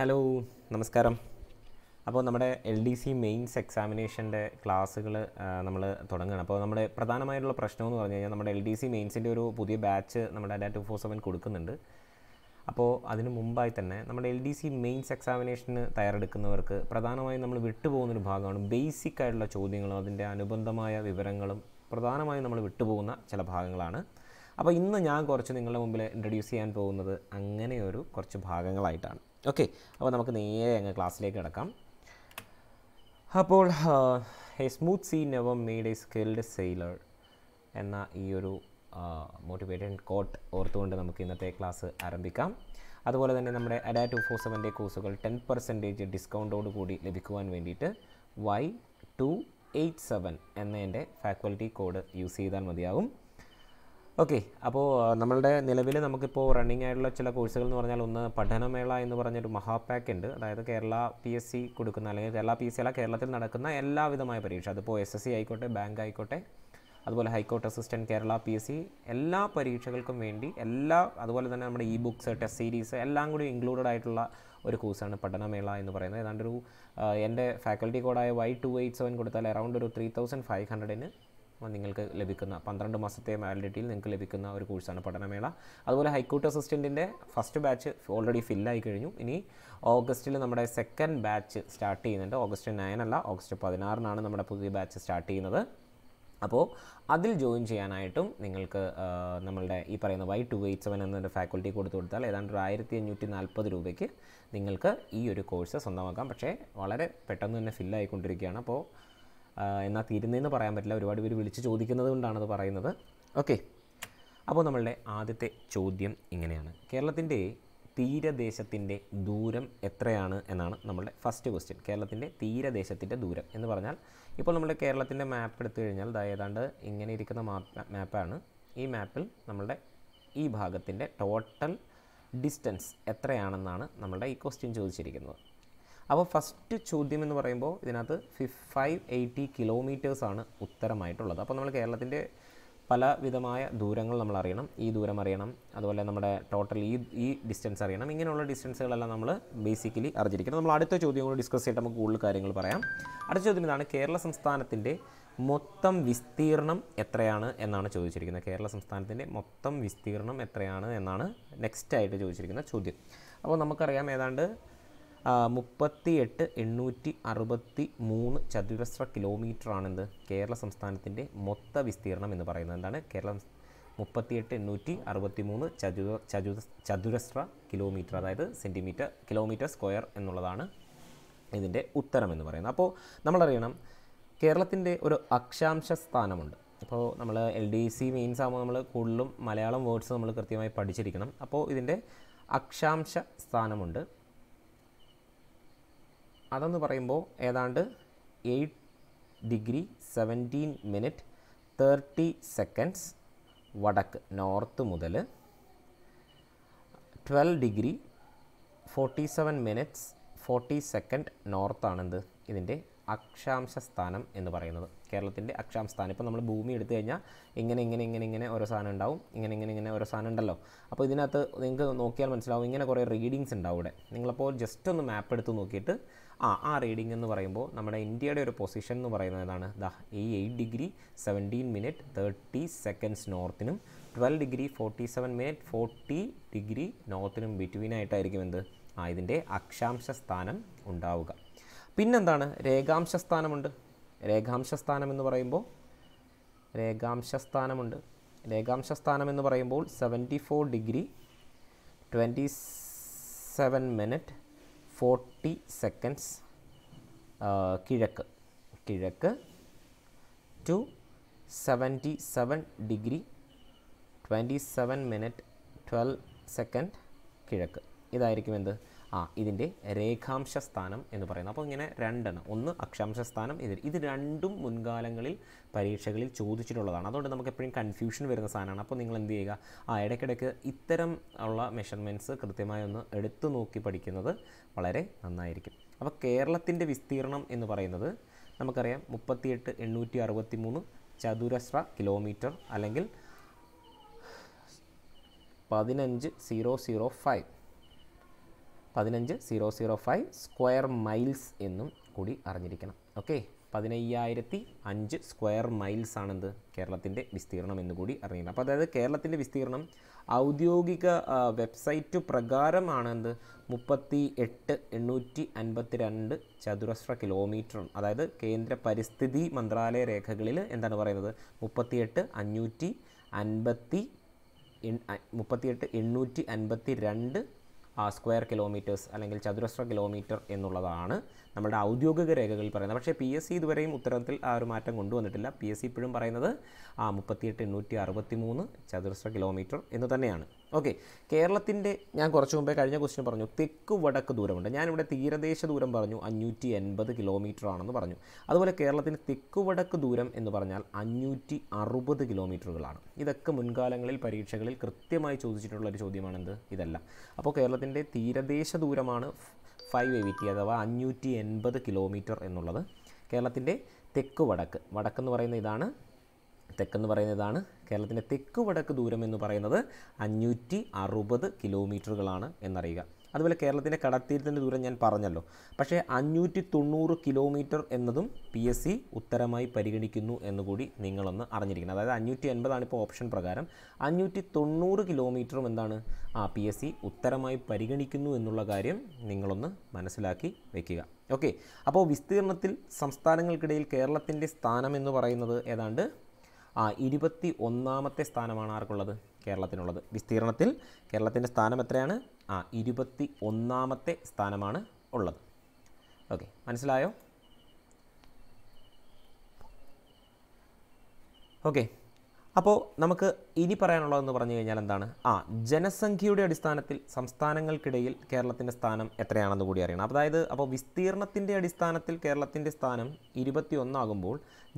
hello നമസ്കാരം അപ്പോൾ നമ്മുടെ എൽ ഡി സി മെയിൻസ് എക്സാമിനേഷൻ്റെ ക്ലാസ്സുകൾ നമ്മൾ തുടങ്ങുകയാണ് അപ്പോൾ നമ്മുടെ പ്രധാനമായിട്ടുള്ള പ്രശ്നം എന്ന് പറഞ്ഞു കഴിഞ്ഞാൽ നമ്മുടെ എൽ ഡി സി മെയിൻസിൻ്റെ ഒരു പുതിയ ബാച്ച് നമ്മുടെ ഡാറ്റ ടു ഫോർ സെവൻ കൊടുക്കുന്നുണ്ട് അപ്പോൾ അതിന് മുമ്പായി തന്നെ നമ്മുടെ എൽ ഡി സി മെയിൻസ് എക്സാമിനേഷന് തയ്യാറെടുക്കുന്നവർക്ക് പ്രധാനമായും നമ്മൾ വിട്ടുപോകുന്നൊരു ഭാഗമാണ് ബേസിക് ആയിട്ടുള്ള ചോദ്യങ്ങളും അതിൻ്റെ അനുബന്ധമായ വിവരങ്ങളും പ്രധാനമായും നമ്മൾ വിട്ടുപോകുന്ന ചില ഭാഗങ്ങളാണ് അപ്പോൾ ഇന്ന് ഞാൻ കുറച്ച് നിങ്ങളുടെ മുമ്പിൽ ഇൻട്രൊഡ്യൂസ് ചെയ്യാൻ പോകുന്നത് അങ്ങനെയൊരു കുറച്ച് ഭാഗങ്ങളായിട്ടാണ് ഓക്കെ അപ്പോൾ നമുക്ക് നേരെ അങ്ങ് ക്ലാസ്സിലേക്ക് കിടക്കാം അപ്പോൾ a smooth sea never made a skilled sailor എന്ന ഈ ഒരു മോട്ടിവേറ്റഡ് കോട്ട് ഓർത്തുകൊണ്ട് നമുക്ക് ഇന്നത്തെ ക്ലാസ് ആരംഭിക്കാം അതുപോലെ തന്നെ നമ്മുടെ അഡാ ടു ഫോർ സെവൻ്റെ കോഴ്സുകൾ ടെൻ പെർസെൻറ്റേജ് ഡിസ്കൗണ്ടോട് കൂടി ലഭിക്കുവാൻ വേണ്ടിയിട്ട് വൈ ടു എയ്റ്റ് സെവൻ എന്ന എൻ്റെ ഫാക്കൽറ്റി കോഡ് യൂസ് ചെയ്താൽ മതിയാകും ഓക്കെ അപ്പോൾ നമ്മളുടെ നിലവിൽ നമുക്കിപ്പോൾ റണ്ണിങ് ആയിട്ടുള്ള ചില കോഴ്സുകൾ എന്ന് പറഞ്ഞാൽ ഒന്ന് പഠനമേള എന്ന് പറഞ്ഞൊരു മഹാപാക്ക് ഉണ്ട് അതായത് കേരള പി എസ് സി കൊടുക്കുന്ന അല്ലെങ്കിൽ കേരള പി എസ് സി അല്ല കേരളത്തിൽ നടക്കുന്ന എല്ലാവിധമായ പരീക്ഷ അതിപ്പോൾ എസ് എസ് സി ആയിക്കോട്ടെ ബാങ്ക് ആയിക്കോട്ടെ അതുപോലെ high court assistant Kerala P S C എല്ലാ പരീക്ഷകൾക്കും വേണ്ടി എല്ലാ അതുപോലെ തന്നെ നമ്മുടെ ഇ ബുക്ക്സ് ടെസ്റ്റ് സീരീസ് എല്ലാം കൂടി ഇൻക്ലൂഡഡ് ആയിട്ടുള്ള ഒരു കോഴ്സാണ് പഠനമേള എന്ന് പറയുന്നത് ഒരു എൻ്റെ ഫാക്കൽറ്റി കോഡായ വൈ ടു എയ്റ്റ് സെവൻ കൊടുത്താൽ അറൗണ്ട് ഒരു ത്രീ തൗസൻഡ് ഫൈവ് ഹൺഡ്രഡിന് നിങ്ങൾക്ക് ലഭിക്കുന്ന പന്ത്രണ്ട് മാസത്തെ വാലിഡിറ്റിയിൽ നിങ്ങൾക്ക് ലഭിക്കുന്ന ഒരു കോഴ്സാണ് പഠനമേള അതുപോലെ ഹൈക്കോർട്ട് അസിസ്റ്റൻറ്റിൻ്റെ ഫസ്റ്റ് ബാച്ച് ഓൾറെഡി ഫില്ലായി കഴിഞ്ഞു ഇനി ഓഗസ്റ്റിൽ നമ്മുടെ സെക്കൻഡ് ബാച്ച് സ്റ്റാർട്ട് ചെയ്യുന്നുണ്ട് ഓഗസ്റ്റ് നയൻ അല്ല ഓഗസ്റ്റ് പതിനാറിനാണ് നമ്മുടെ പുതിയ ബാച്ച് സ്റ്റാർട്ട് ചെയ്യുന്നത് അപ്പോൾ അതിൽ ജോയിൻ ചെയ്യാനായിട്ടും നിങ്ങൾക്ക് നമ്മളുടെ ഈ പറയുന്ന വൈ ടു എയ്റ്റ് സെവൻ എന്നൊരു ഫാക്കൽറ്റി കൊടുത്തു കൊടുത്താൽ ഏതാണ്ട് ഒരു ആയിരത്തി അഞ്ഞൂറ്റി നാൽപ്പത് രൂപയ്ക്ക് നിങ്ങൾക്ക് ഈ ഒരു കോഴ്സ് സ്വന്തമാക്കാം പക്ഷേ വളരെ പെട്ടെന്ന് തന്നെ ഫില്ലായിക്കൊണ്ടിരിക്കുകയാണ് അപ്പോൾ എന്നാൽ തീരുന്നതെന്ന് പറയാൻ പറ്റില്ല ഒരുപാട് പേര് വിളിച്ച് ചോദിക്കുന്നത് കൊണ്ടാണത് പറയുന്നത് ഓക്കെ അപ്പോൾ നമ്മളുടെ ആദ്യത്തെ ചോദ്യം ഇങ്ങനെയാണ് കേരളത്തിൻ്റെ തീരദേശത്തിൻ്റെ ദൂരം എത്രയാണ് എന്നാണ് നമ്മളുടെ ഫസ്റ്റ് ക്വസ്റ്റ്യൻ കേരളത്തിൻ്റെ തീരദേശത്തിൻ്റെ ദൂരം എന്ന് പറഞ്ഞാൽ ഇപ്പോൾ നമ്മുടെ കേരളത്തിൻ്റെ മാപ്പ് എടുത്തു കഴിഞ്ഞാൽ ഏതാണ്ട് ഇങ്ങനെ ഇരിക്കുന്ന മാപ്പാണ് ഈ മാപ്പിൽ നമ്മളുടെ ഈ ഭാഗത്തിൻ്റെ ടോട്ടൽ ഡിസ്റ്റൻസ് എത്രയാണെന്നാണ് നമ്മളുടെ ഈ ക്വസ്റ്റ്യൻ ചോദിച്ചിരിക്കുന്നത് അപ്പോൾ ഫസ്റ്റ് ചോദ്യം എന്ന് പറയുമ്പോൾ ഇതിനകത്ത് ഫിഫ് ഫൈവ് എയ്റ്റി കിലോമീറ്റേഴ്സാണ് ഉത്തരമായിട്ടുള്ളത് അപ്പോൾ നമ്മൾ കേരളത്തിൻ്റെ പലവിധമായ ദൂരങ്ങൾ നമ്മൾ അറിയണം ഈ ദൂരം അറിയണം അതുപോലെ നമ്മുടെ ടോട്ടൽ ഈ ഈ ഡിസ്റ്റൻസ് അറിയണം ഇങ്ങനെയുള്ള ഡിസ്റ്റൻസുകളെല്ലാം നമ്മൾ ബേസിക്കലി അറിഞ്ഞിരിക്കണം നമ്മൾ അടുത്ത ചോദ്യം കൂടി ഡിസ്കസ് ചെയ്തിട്ട് നമുക്ക് കൂടുതൽ കാര്യങ്ങൾ പറയാം അടുത്ത ചോദ്യം ഇതാണ് കേരള സംസ്ഥാനത്തിൻ്റെ മൊത്തം വിസ്തീർണം എത്രയാണ് എന്നാണ് ചോദിച്ചിരിക്കുന്നത് കേരള സംസ്ഥാനത്തിൻ്റെ മൊത്തം വിസ്തീർണം എത്രയാണ് എന്നാണ് നെക്സ്റ്റ് ആയിട്ട് ചോദിച്ചിരിക്കുന്ന ചോദ്യം അപ്പോൾ നമുക്കറിയാം ഏതാണ്ട് എട്ട് എണ്ണൂറ്റി അറുപത്തി മൂന്ന് ചതുരശ്ര ആണെന്ത് കേരള സംസ്ഥാനത്തിൻ്റെ മൊത്ത വിസ്തീർണം എന്ന് പറയുന്നത് എന്താണ് കേരള എട്ട് എണ്ണൂറ്റി അറുപത്തി മൂന്ന് ചതുര ചതു ചതുരശ്ര കിലോമീറ്റർ അതായത് സെൻറ്റിമീറ്റർ കിലോമീറ്റർ സ്ക്വയർ എന്നുള്ളതാണ് ഇതിൻ്റെ ഉത്തരം എന്ന് പറയുന്നത് അപ്പോൾ നമ്മളറിയണം കേരളത്തിൻ്റെ ഒരു അക്ഷാംശ സ്ഥാനമുണ്ട് അപ്പോൾ നമ്മൾ എൽ ഡി സി മീൻസ് ആകുമ്പോൾ നമ്മൾ കൂടുതലും മലയാളം വേർഡ്സ് നമ്മൾ കൃത്യമായി പഠിച്ചിരിക്കണം അപ്പോൾ ഇതിൻ്റെ അക്ഷാംശ സ്ഥാനമുണ്ട് അതെന്ന് പറയുമ്പോൾ ഏതാണ്ട് eight degree seventeen minute thirty seconds വടക്ക് നോർത്ത് മുതൽ twelve degree forty seven minutes forty second നോർത്താണെന്ത് ഇതിൻ്റെ അക്ഷാംശ സ്ഥാനം എന്ന് പറയുന്നത് കേരളത്തിൻ്റെ അക്ഷാംശ സ്ഥാനം ഇപ്പോൾ നമ്മൾ ഭൂമി എടുത്തു കഴിഞ്ഞാൽ ഇങ്ങനെ ഇങ്ങനെ ഇങ്ങനെ ഇങ്ങനെ ഓരോ സാധനം ഉണ്ടാവും ഇങ്ങനെ ഇങ്ങനെ ഇങ്ങനെ ഓരോ സാധനം ഉണ്ടല്ലോ അപ്പോൾ ഇതിനകത്ത് നിങ്ങൾക്ക് നോക്കിയാൽ മനസ്സിലാവും ഇങ്ങനെ കുറേ റീഡിങ്സ് ഉണ്ടാവും ഇവിടെ നിങ്ങളപ്പോൾ ജസ്റ്റ് ഒന്ന് മാപ്പ് എടുത്ത് നോക്കിയിട്ട് ആ ആ റീഡിംഗ് എന്ന് പറയുമ്പോൾ നമ്മുടെ ഇന്ത്യയുടെ ഒരു പൊസിഷൻ എന്ന് പറയുന്നത് ഏതാണ് ദാ ഈ eight degree seventeen minute thirty seconds നോർത്തിനും twelve degree forty seven minute forty degree നോർത്തിനും ബിറ്റ്വീനായിട്ടായിരിക്കും എന്ത് ആ ഇതിൻ്റെ അക്ഷാംശ സ്ഥാനം ഉണ്ടാവുക പിന്നെന്താണ് രേഖാംശ സ്ഥാനമുണ്ട് രേഖാംശ സ്ഥാനം എന്ന് പറയുമ്പോൾ രേഖാംശ സ്ഥാനമുണ്ട് രേഖാംശ സ്ഥാനം എന്ന് പറയുമ്പോൾ seventy four degree twenty seven minute forty seconds കിഴക്ക് കിഴക്ക് to seventy seven degree twenty seven minute twelve second കിഴക്ക് ഇതായിരിക്കും എന്ത് ആ ഇതിൻ്റെ രേഖാംശ സ്ഥാനം എന്ന് പറയുന്നത് അപ്പോൾ ഇങ്ങനെ രണ്ടെണ്ണം ഒന്ന് അക്ഷാംശ സ്ഥാനം ഇതിൽ ഇത് രണ്ടും മുൻകാലങ്ങളിൽ പരീക്ഷകളിൽ ചോദിച്ചിട്ടുള്ളതാണ് അതുകൊണ്ട് നമുക്ക് എപ്പോഴും കൺഫ്യൂഷൻ വരുന്ന സാധനമാണ് അപ്പോൾ നിങ്ങൾ എന്ത് ചെയ്യുക ആ ഇടയ്ക്കിടയ്ക്ക് ഇത്തരം ഉള്ള മെഷർമെൻറ്റ്സ് കൃത്യമായി ഒന്ന് എടുത്തു നോക്കി പഠിക്കുന്നത് വളരെ നന്നായിരിക്കും അപ്പോൾ കേരളത്തിൻ്റെ വിസ്തീർണം എന്ന് പറയുന്നത് നമുക്കറിയാം മുപ്പത്തിയെട്ട് എണ്ണൂറ്റി അറുപത്തി മൂന്ന് ചതുരശ്ര കിലോമീറ്റർ അല്ലെങ്കിൽ പതിനഞ്ച് സീറോ സീറോ ഫൈവ് പതിനഞ്ച് zero zero five square miles എന്നും കൂടി അറിഞ്ഞിരിക്കണം ഓക്കെ പതിനയ്യായിരത്തി അഞ്ച് സ്ക്വയർ മൈൽസ് ആണെന്ത് കേരളത്തിൻ്റെ വിസ്തീർണം എന്ന് കൂടി അറിയണം അപ്പോൾ അതായത് കേരളത്തിൻ്റെ വിസ്തീർണം ഔദ്യോഗിക വെബ്സൈറ്റ് പ്രകാരമാണെന്ത് മുപ്പത്തി എട്ട് എണ്ണൂറ്റി അൻപത്തി രണ്ട് ചതുരശ്ര കിലോമീറ്റർ അതായത് കേന്ദ്ര പരിസ്ഥിതി മന്ത്രാലയ രേഖകളിൽ എന്താണ് പറയുന്നത് മുപ്പത്തി എട്ട് അഞ്ഞൂറ്റി അൻപത്തി മുപ്പത്തി എട്ട് എണ്ണൂറ്റി അൻപത്തി രണ്ട് സ്ക്വയർ കിലോമീറ്റേഴ്സ് അല്ലെങ്കിൽ ചതുരശ്ര കിലോമീറ്റർ എന്നുള്ളതാണ് നമ്മുടെ ഔദ്യോഗിക രേഖകളിൽ പറയുന്നത് പക്ഷേ പി എസ് സി ഇതുവരെയും ഉത്തരത്തിൽ ആ ഒരു മാറ്റം കൊണ്ടുവന്നിട്ടില്ല പി എസ് സി ഇപ്പോഴും പറയുന്നത് ആ മുപ്പത്തിയെട്ട് എണ്ണൂറ്റി അറുപത്തി മൂന്ന് ചതുരശ്ര കിലോമീറ്റർ എന്ന് തന്നെയാണ് ഓക്കെ കേരളത്തിൻ്റെ ഞാൻ കുറച്ച് മുമ്പേ കഴിഞ്ഞ ക്വസ്റ്റ്യൻ പറഞ്ഞു തെക്ക് വടക്ക് ദൂരമുണ്ട് ഞാനിവിടെ തീരദേശ ദൂരം പറഞ്ഞു അഞ്ഞൂറ്റി എൺപത് കിലോമീറ്റർ ആണെന്ന് പറഞ്ഞു അതുപോലെ കേരളത്തിന് തെക്ക് വടക്ക് ദൂരം എന്ന് പറഞ്ഞാൽ അഞ്ഞൂറ്റി അറുപത് കിലോമീറ്ററുകളാണ് ഇതൊക്കെ മുൻകാലങ്ങളിൽ പരീക്ഷകളിൽ കൃത്യമായി ചോദിച്ചിട്ടുള്ള ഒരു ചോദ്യമാണെന്ത് ഇതല്ല അപ്പോൾ കേരളത്തിൻ്റെ തീരദേശ ദൂരമാണ് ഫൈവ് എ വി ടി അഥവാ അഞ്ഞൂറ്റി എൺപത് കിലോമീറ്റർ എന്നുള്ളത് കേരളത്തിൻ്റെ തെക്ക് വടക്ക് വടക്കെന്ന് പറയുന്ന ഇതാണ് തെക്കെന്ന് പറയുന്നതാണ് കേരളത്തിൻ്റെ തെക്ക് വടക്ക് ദൂരം എന്ന് പറയുന്നത് അഞ്ഞൂറ്റി അറുപത് കിലോമീറ്ററുകളാണ് എന്നറിയുക അതുപോലെ കേരളത്തിൻ്റെ കടത്തീരത്തിൻ്റെ ദൂരം ഞാൻ പറഞ്ഞല്ലോ പക്ഷേ അഞ്ഞൂറ്റി തൊണ്ണൂറ് കിലോമീറ്റർ എന്നതും പി എസ് സി ഉത്തരമായി പരിഗണിക്കുന്നു എന്നുകൂടി നിങ്ങളൊന്ന് അറിഞ്ഞിരിക്കണം അതായത് അഞ്ഞൂറ്റി എൺപതാണ് ഇപ്പോൾ ഓപ്ഷൻ പ്രകാരം അഞ്ഞൂറ്റി തൊണ്ണൂറ് കിലോമീറ്ററും എന്താണ് ആ പി എസ് സി ഉത്തരമായി പരിഗണിക്കുന്നു എന്നുള്ള കാര്യം നിങ്ങളൊന്ന് മനസ്സിലാക്കി വയ്ക്കുക ഓക്കെ അപ്പോൾ വിസ്തീർണത്തിൽ സംസ്ഥാനങ്ങൾക്കിടയിൽ കേരളത്തിൻ്റെ സ്ഥാനം എന്ന് പറയുന്നത് ഏതാണ്ട് ആ ഇരുപത്തി ഒന്നാമത്തെ സ്ഥാനമാണ് ആർക്കുള്ളത് കേരളത്തിനുള്ളത് വിസ്തീർണത്തിൽ കേരളത്തിൻ്റെ സ്ഥാനം എത്രയാണ് ആ ഇരുപത്തി ഒന്നാമത്തെ സ്ഥാനമാണ് ഉള്ളത് ഓക്കെ മനസ്സിലായോ ഓക്കെ അപ്പോൾ നമുക്ക് ഇനി പറയാനുള്ളതെന്ന് പറഞ്ഞു കഴിഞ്ഞാൽ എന്താണ് ആ ജനസംഖ്യയുടെ അടിസ്ഥാനത്തിൽ സംസ്ഥാനങ്ങൾക്കിടയിൽ കേരളത്തിൻ്റെ സ്ഥാനം എത്രയാണെന്ന് കൂടി അറിയണം അതായത് അപ്പോൾ വിസ്തീർണത്തിൻ്റെ അടിസ്ഥാനത്തിൽ കേരളത്തിൻ്റെ സ്ഥാനം ഇരുപത്തി ഒന്നാകുമ്പോൾ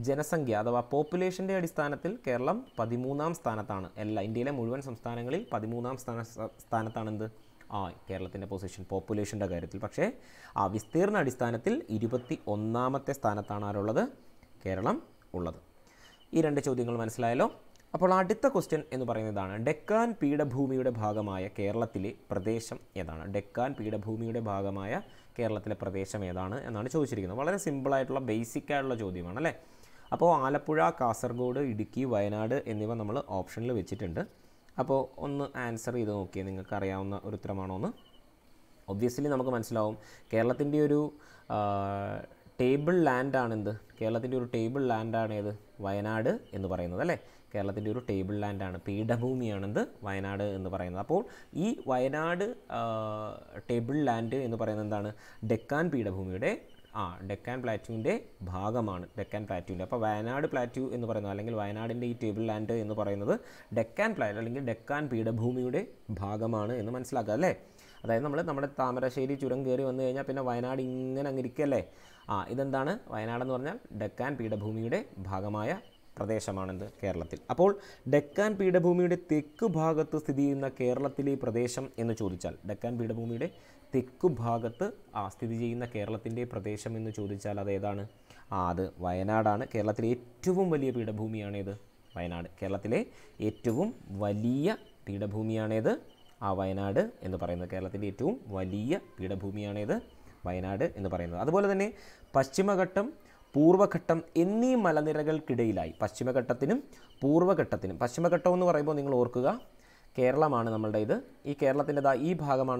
ജനസംഖ്യ അഥവാ പോപ്പുലേഷൻ്റെ അടിസ്ഥാനത്തിൽ കേരളം പതിമൂന്നാം സ്ഥാനത്താണ് എല്ലാ ഇന്ത്യയിലെ മുഴുവൻ സംസ്ഥാനങ്ങളിൽ പതിമൂന്നാം സ്ഥാന സ്ഥാനത്താണെന്ത് ആ കേരളത്തിൻ്റെ പൊസിഷൻ പോപ്പുലേഷൻ്റെ കാര്യത്തിൽ പക്ഷേ ആ വിസ്തീർണ അടിസ്ഥാനത്തിൽ ഇരുപത്തി ഒന്നാമത്തെ സ്ഥാനത്താണ് ആരുള്ളത് കേരളം ഉള്ളത് ഈ രണ്ട് ചോദ്യങ്ങൾ മനസ്സിലായാലോ അപ്പോൾ അടുത്ത ക്വസ്റ്റ്യൻ എന്ന് പറയുന്നതാണ് ഡെക്കാൻ പീഠഭൂമിയുടെ ഭാഗമായ കേരളത്തിലെ പ്രദേശം ഏതാണ് ഡെക്കാൻ പീഠഭൂമിയുടെ ഭാഗമായ കേരളത്തിലെ പ്രദേശം ഏതാണ് എന്നാണ് ചോദിച്ചിരിക്കുന്നത് വളരെ സിമ്പിളായിട്ടുള്ള ബേസിക് ആയിട്ടുള്ള ചോദ്യമാണ് അല്ലേ അപ്പോൾ ആലപ്പുഴ കാസർഗോഡ് ഇടുക്കി വയനാട് എന്നിവ നമ്മൾ ഓപ്ഷനിൽ വെച്ചിട്ടുണ്ട് അപ്പോൾ ഒന്ന് ആൻസർ ചെയ്ത് നോക്കിയാൽ നിങ്ങൾക്ക് അറിയാവുന്ന ഒരു ഉത്തരമാണോ എന്ന് ഒബ്വിയസ്ലി നമുക്ക് മനസ്സിലാവും കേരളത്തിൻ്റെ ഒരു ടേബിൾ ലാൻഡ് എന്ത് കേരളത്തിൻ്റെ ഒരു ടേബിൾ ലാൻഡ് ആണ് ഏത് വയനാട് എന്ന് പറയുന്നത് അല്ലേ കേരളത്തിൻ്റെ ഒരു ടേബിൾ ലാൻഡ് ആണ് പീഠഭൂമിയാണെന്ത് വയനാട് എന്ന് പറയുന്നത് അപ്പോൾ ഈ വയനാട് ടേബിൾ ലാൻഡ് എന്ന് പറയുന്നത് എന്താണ് ഡെക്കാൻ പീഠഭൂമിയുടെ ആ ഡെക്കാൻ പ്ലാറ്റ്യൂവിൻ്റെ ഭാഗമാണ് ഡെക്കാൻ പ്ലാറ്റ്യൂവിൻ്റെ അപ്പോൾ വയനാട് പ്ലാറ്റ്യൂ എന്ന് പറയുന്നത് അല്ലെങ്കിൽ വയനാടിൻ്റെ ഈ ടേബിൾ ലാൻഡ് എന്ന് പറയുന്നത് ഡെക്കാൻ പ്ലാറ്റ് അല്ലെങ്കിൽ ഡെക്കാൻ പീഠഭൂമിയുടെ ഭാഗമാണ് എന്ന് മനസ്സിലാക്കുക അല്ലേ അതായത് നമ്മൾ നമ്മുടെ താമരശ്ശേരി ചുരം കയറി വന്നു കഴിഞ്ഞാൽ പിന്നെ വയനാട് ഇങ്ങനെ അങ്ങിരിക്കല്ലേ ആ ഇതെന്താണ് വയനാടെന്ന് പറഞ്ഞാൽ ഡെക്കാൻ പീഠഭൂമിയുടെ ഭാഗമായ പ്രദേശമാണെന്ത് കേരളത്തിൽ അപ്പോൾ ഡെക്കാൻ പീഠഭൂമിയുടെ തെക്കു ഭാഗത്ത് സ്ഥിതി ചെയ്യുന്ന കേരളത്തിലെ പ്രദേശം എന്ന് ചോദിച്ചാൽ ഡെക്കാൻ പീഠഭൂമിയുടെ തെക്കു ഭാഗത്ത് ആ സ്ഥിതി ചെയ്യുന്ന കേരളത്തിൻ്റെ പ്രദേശം എന്ന് ചോദിച്ചാൽ അതേതാണ് ആ അത് വയനാടാണ് കേരളത്തിലെ ഏറ്റവും വലിയ പീഠഭൂമിയാണേത് വയനാട് കേരളത്തിലെ ഏറ്റവും വലിയ പീഠഭൂമിയാണേത് ആ വയനാട് എന്ന് പറയുന്നത് കേരളത്തിൻ്റെ ഏറ്റവും വലിയ പീഠഭൂമിയാണേത് വയനാട് എന്ന് പറയുന്നത് അതുപോലെ തന്നെ പശ്ചിമഘട്ടം പൂർവ്വഘട്ടം എന്നീ മലനിരകൾക്കിടയിലായി പശ്ചിമഘട്ടത്തിനും പൂർവ്വഘട്ടത്തിനും പശ്ചിമഘട്ടം എന്ന് പറയുമ്പോൾ നിങ്ങൾ ഓർക്കുക കേരളമാണ് നമ്മളുടെ ഇത് ഈ കേരളത്തിൻ്റെതാ ഈ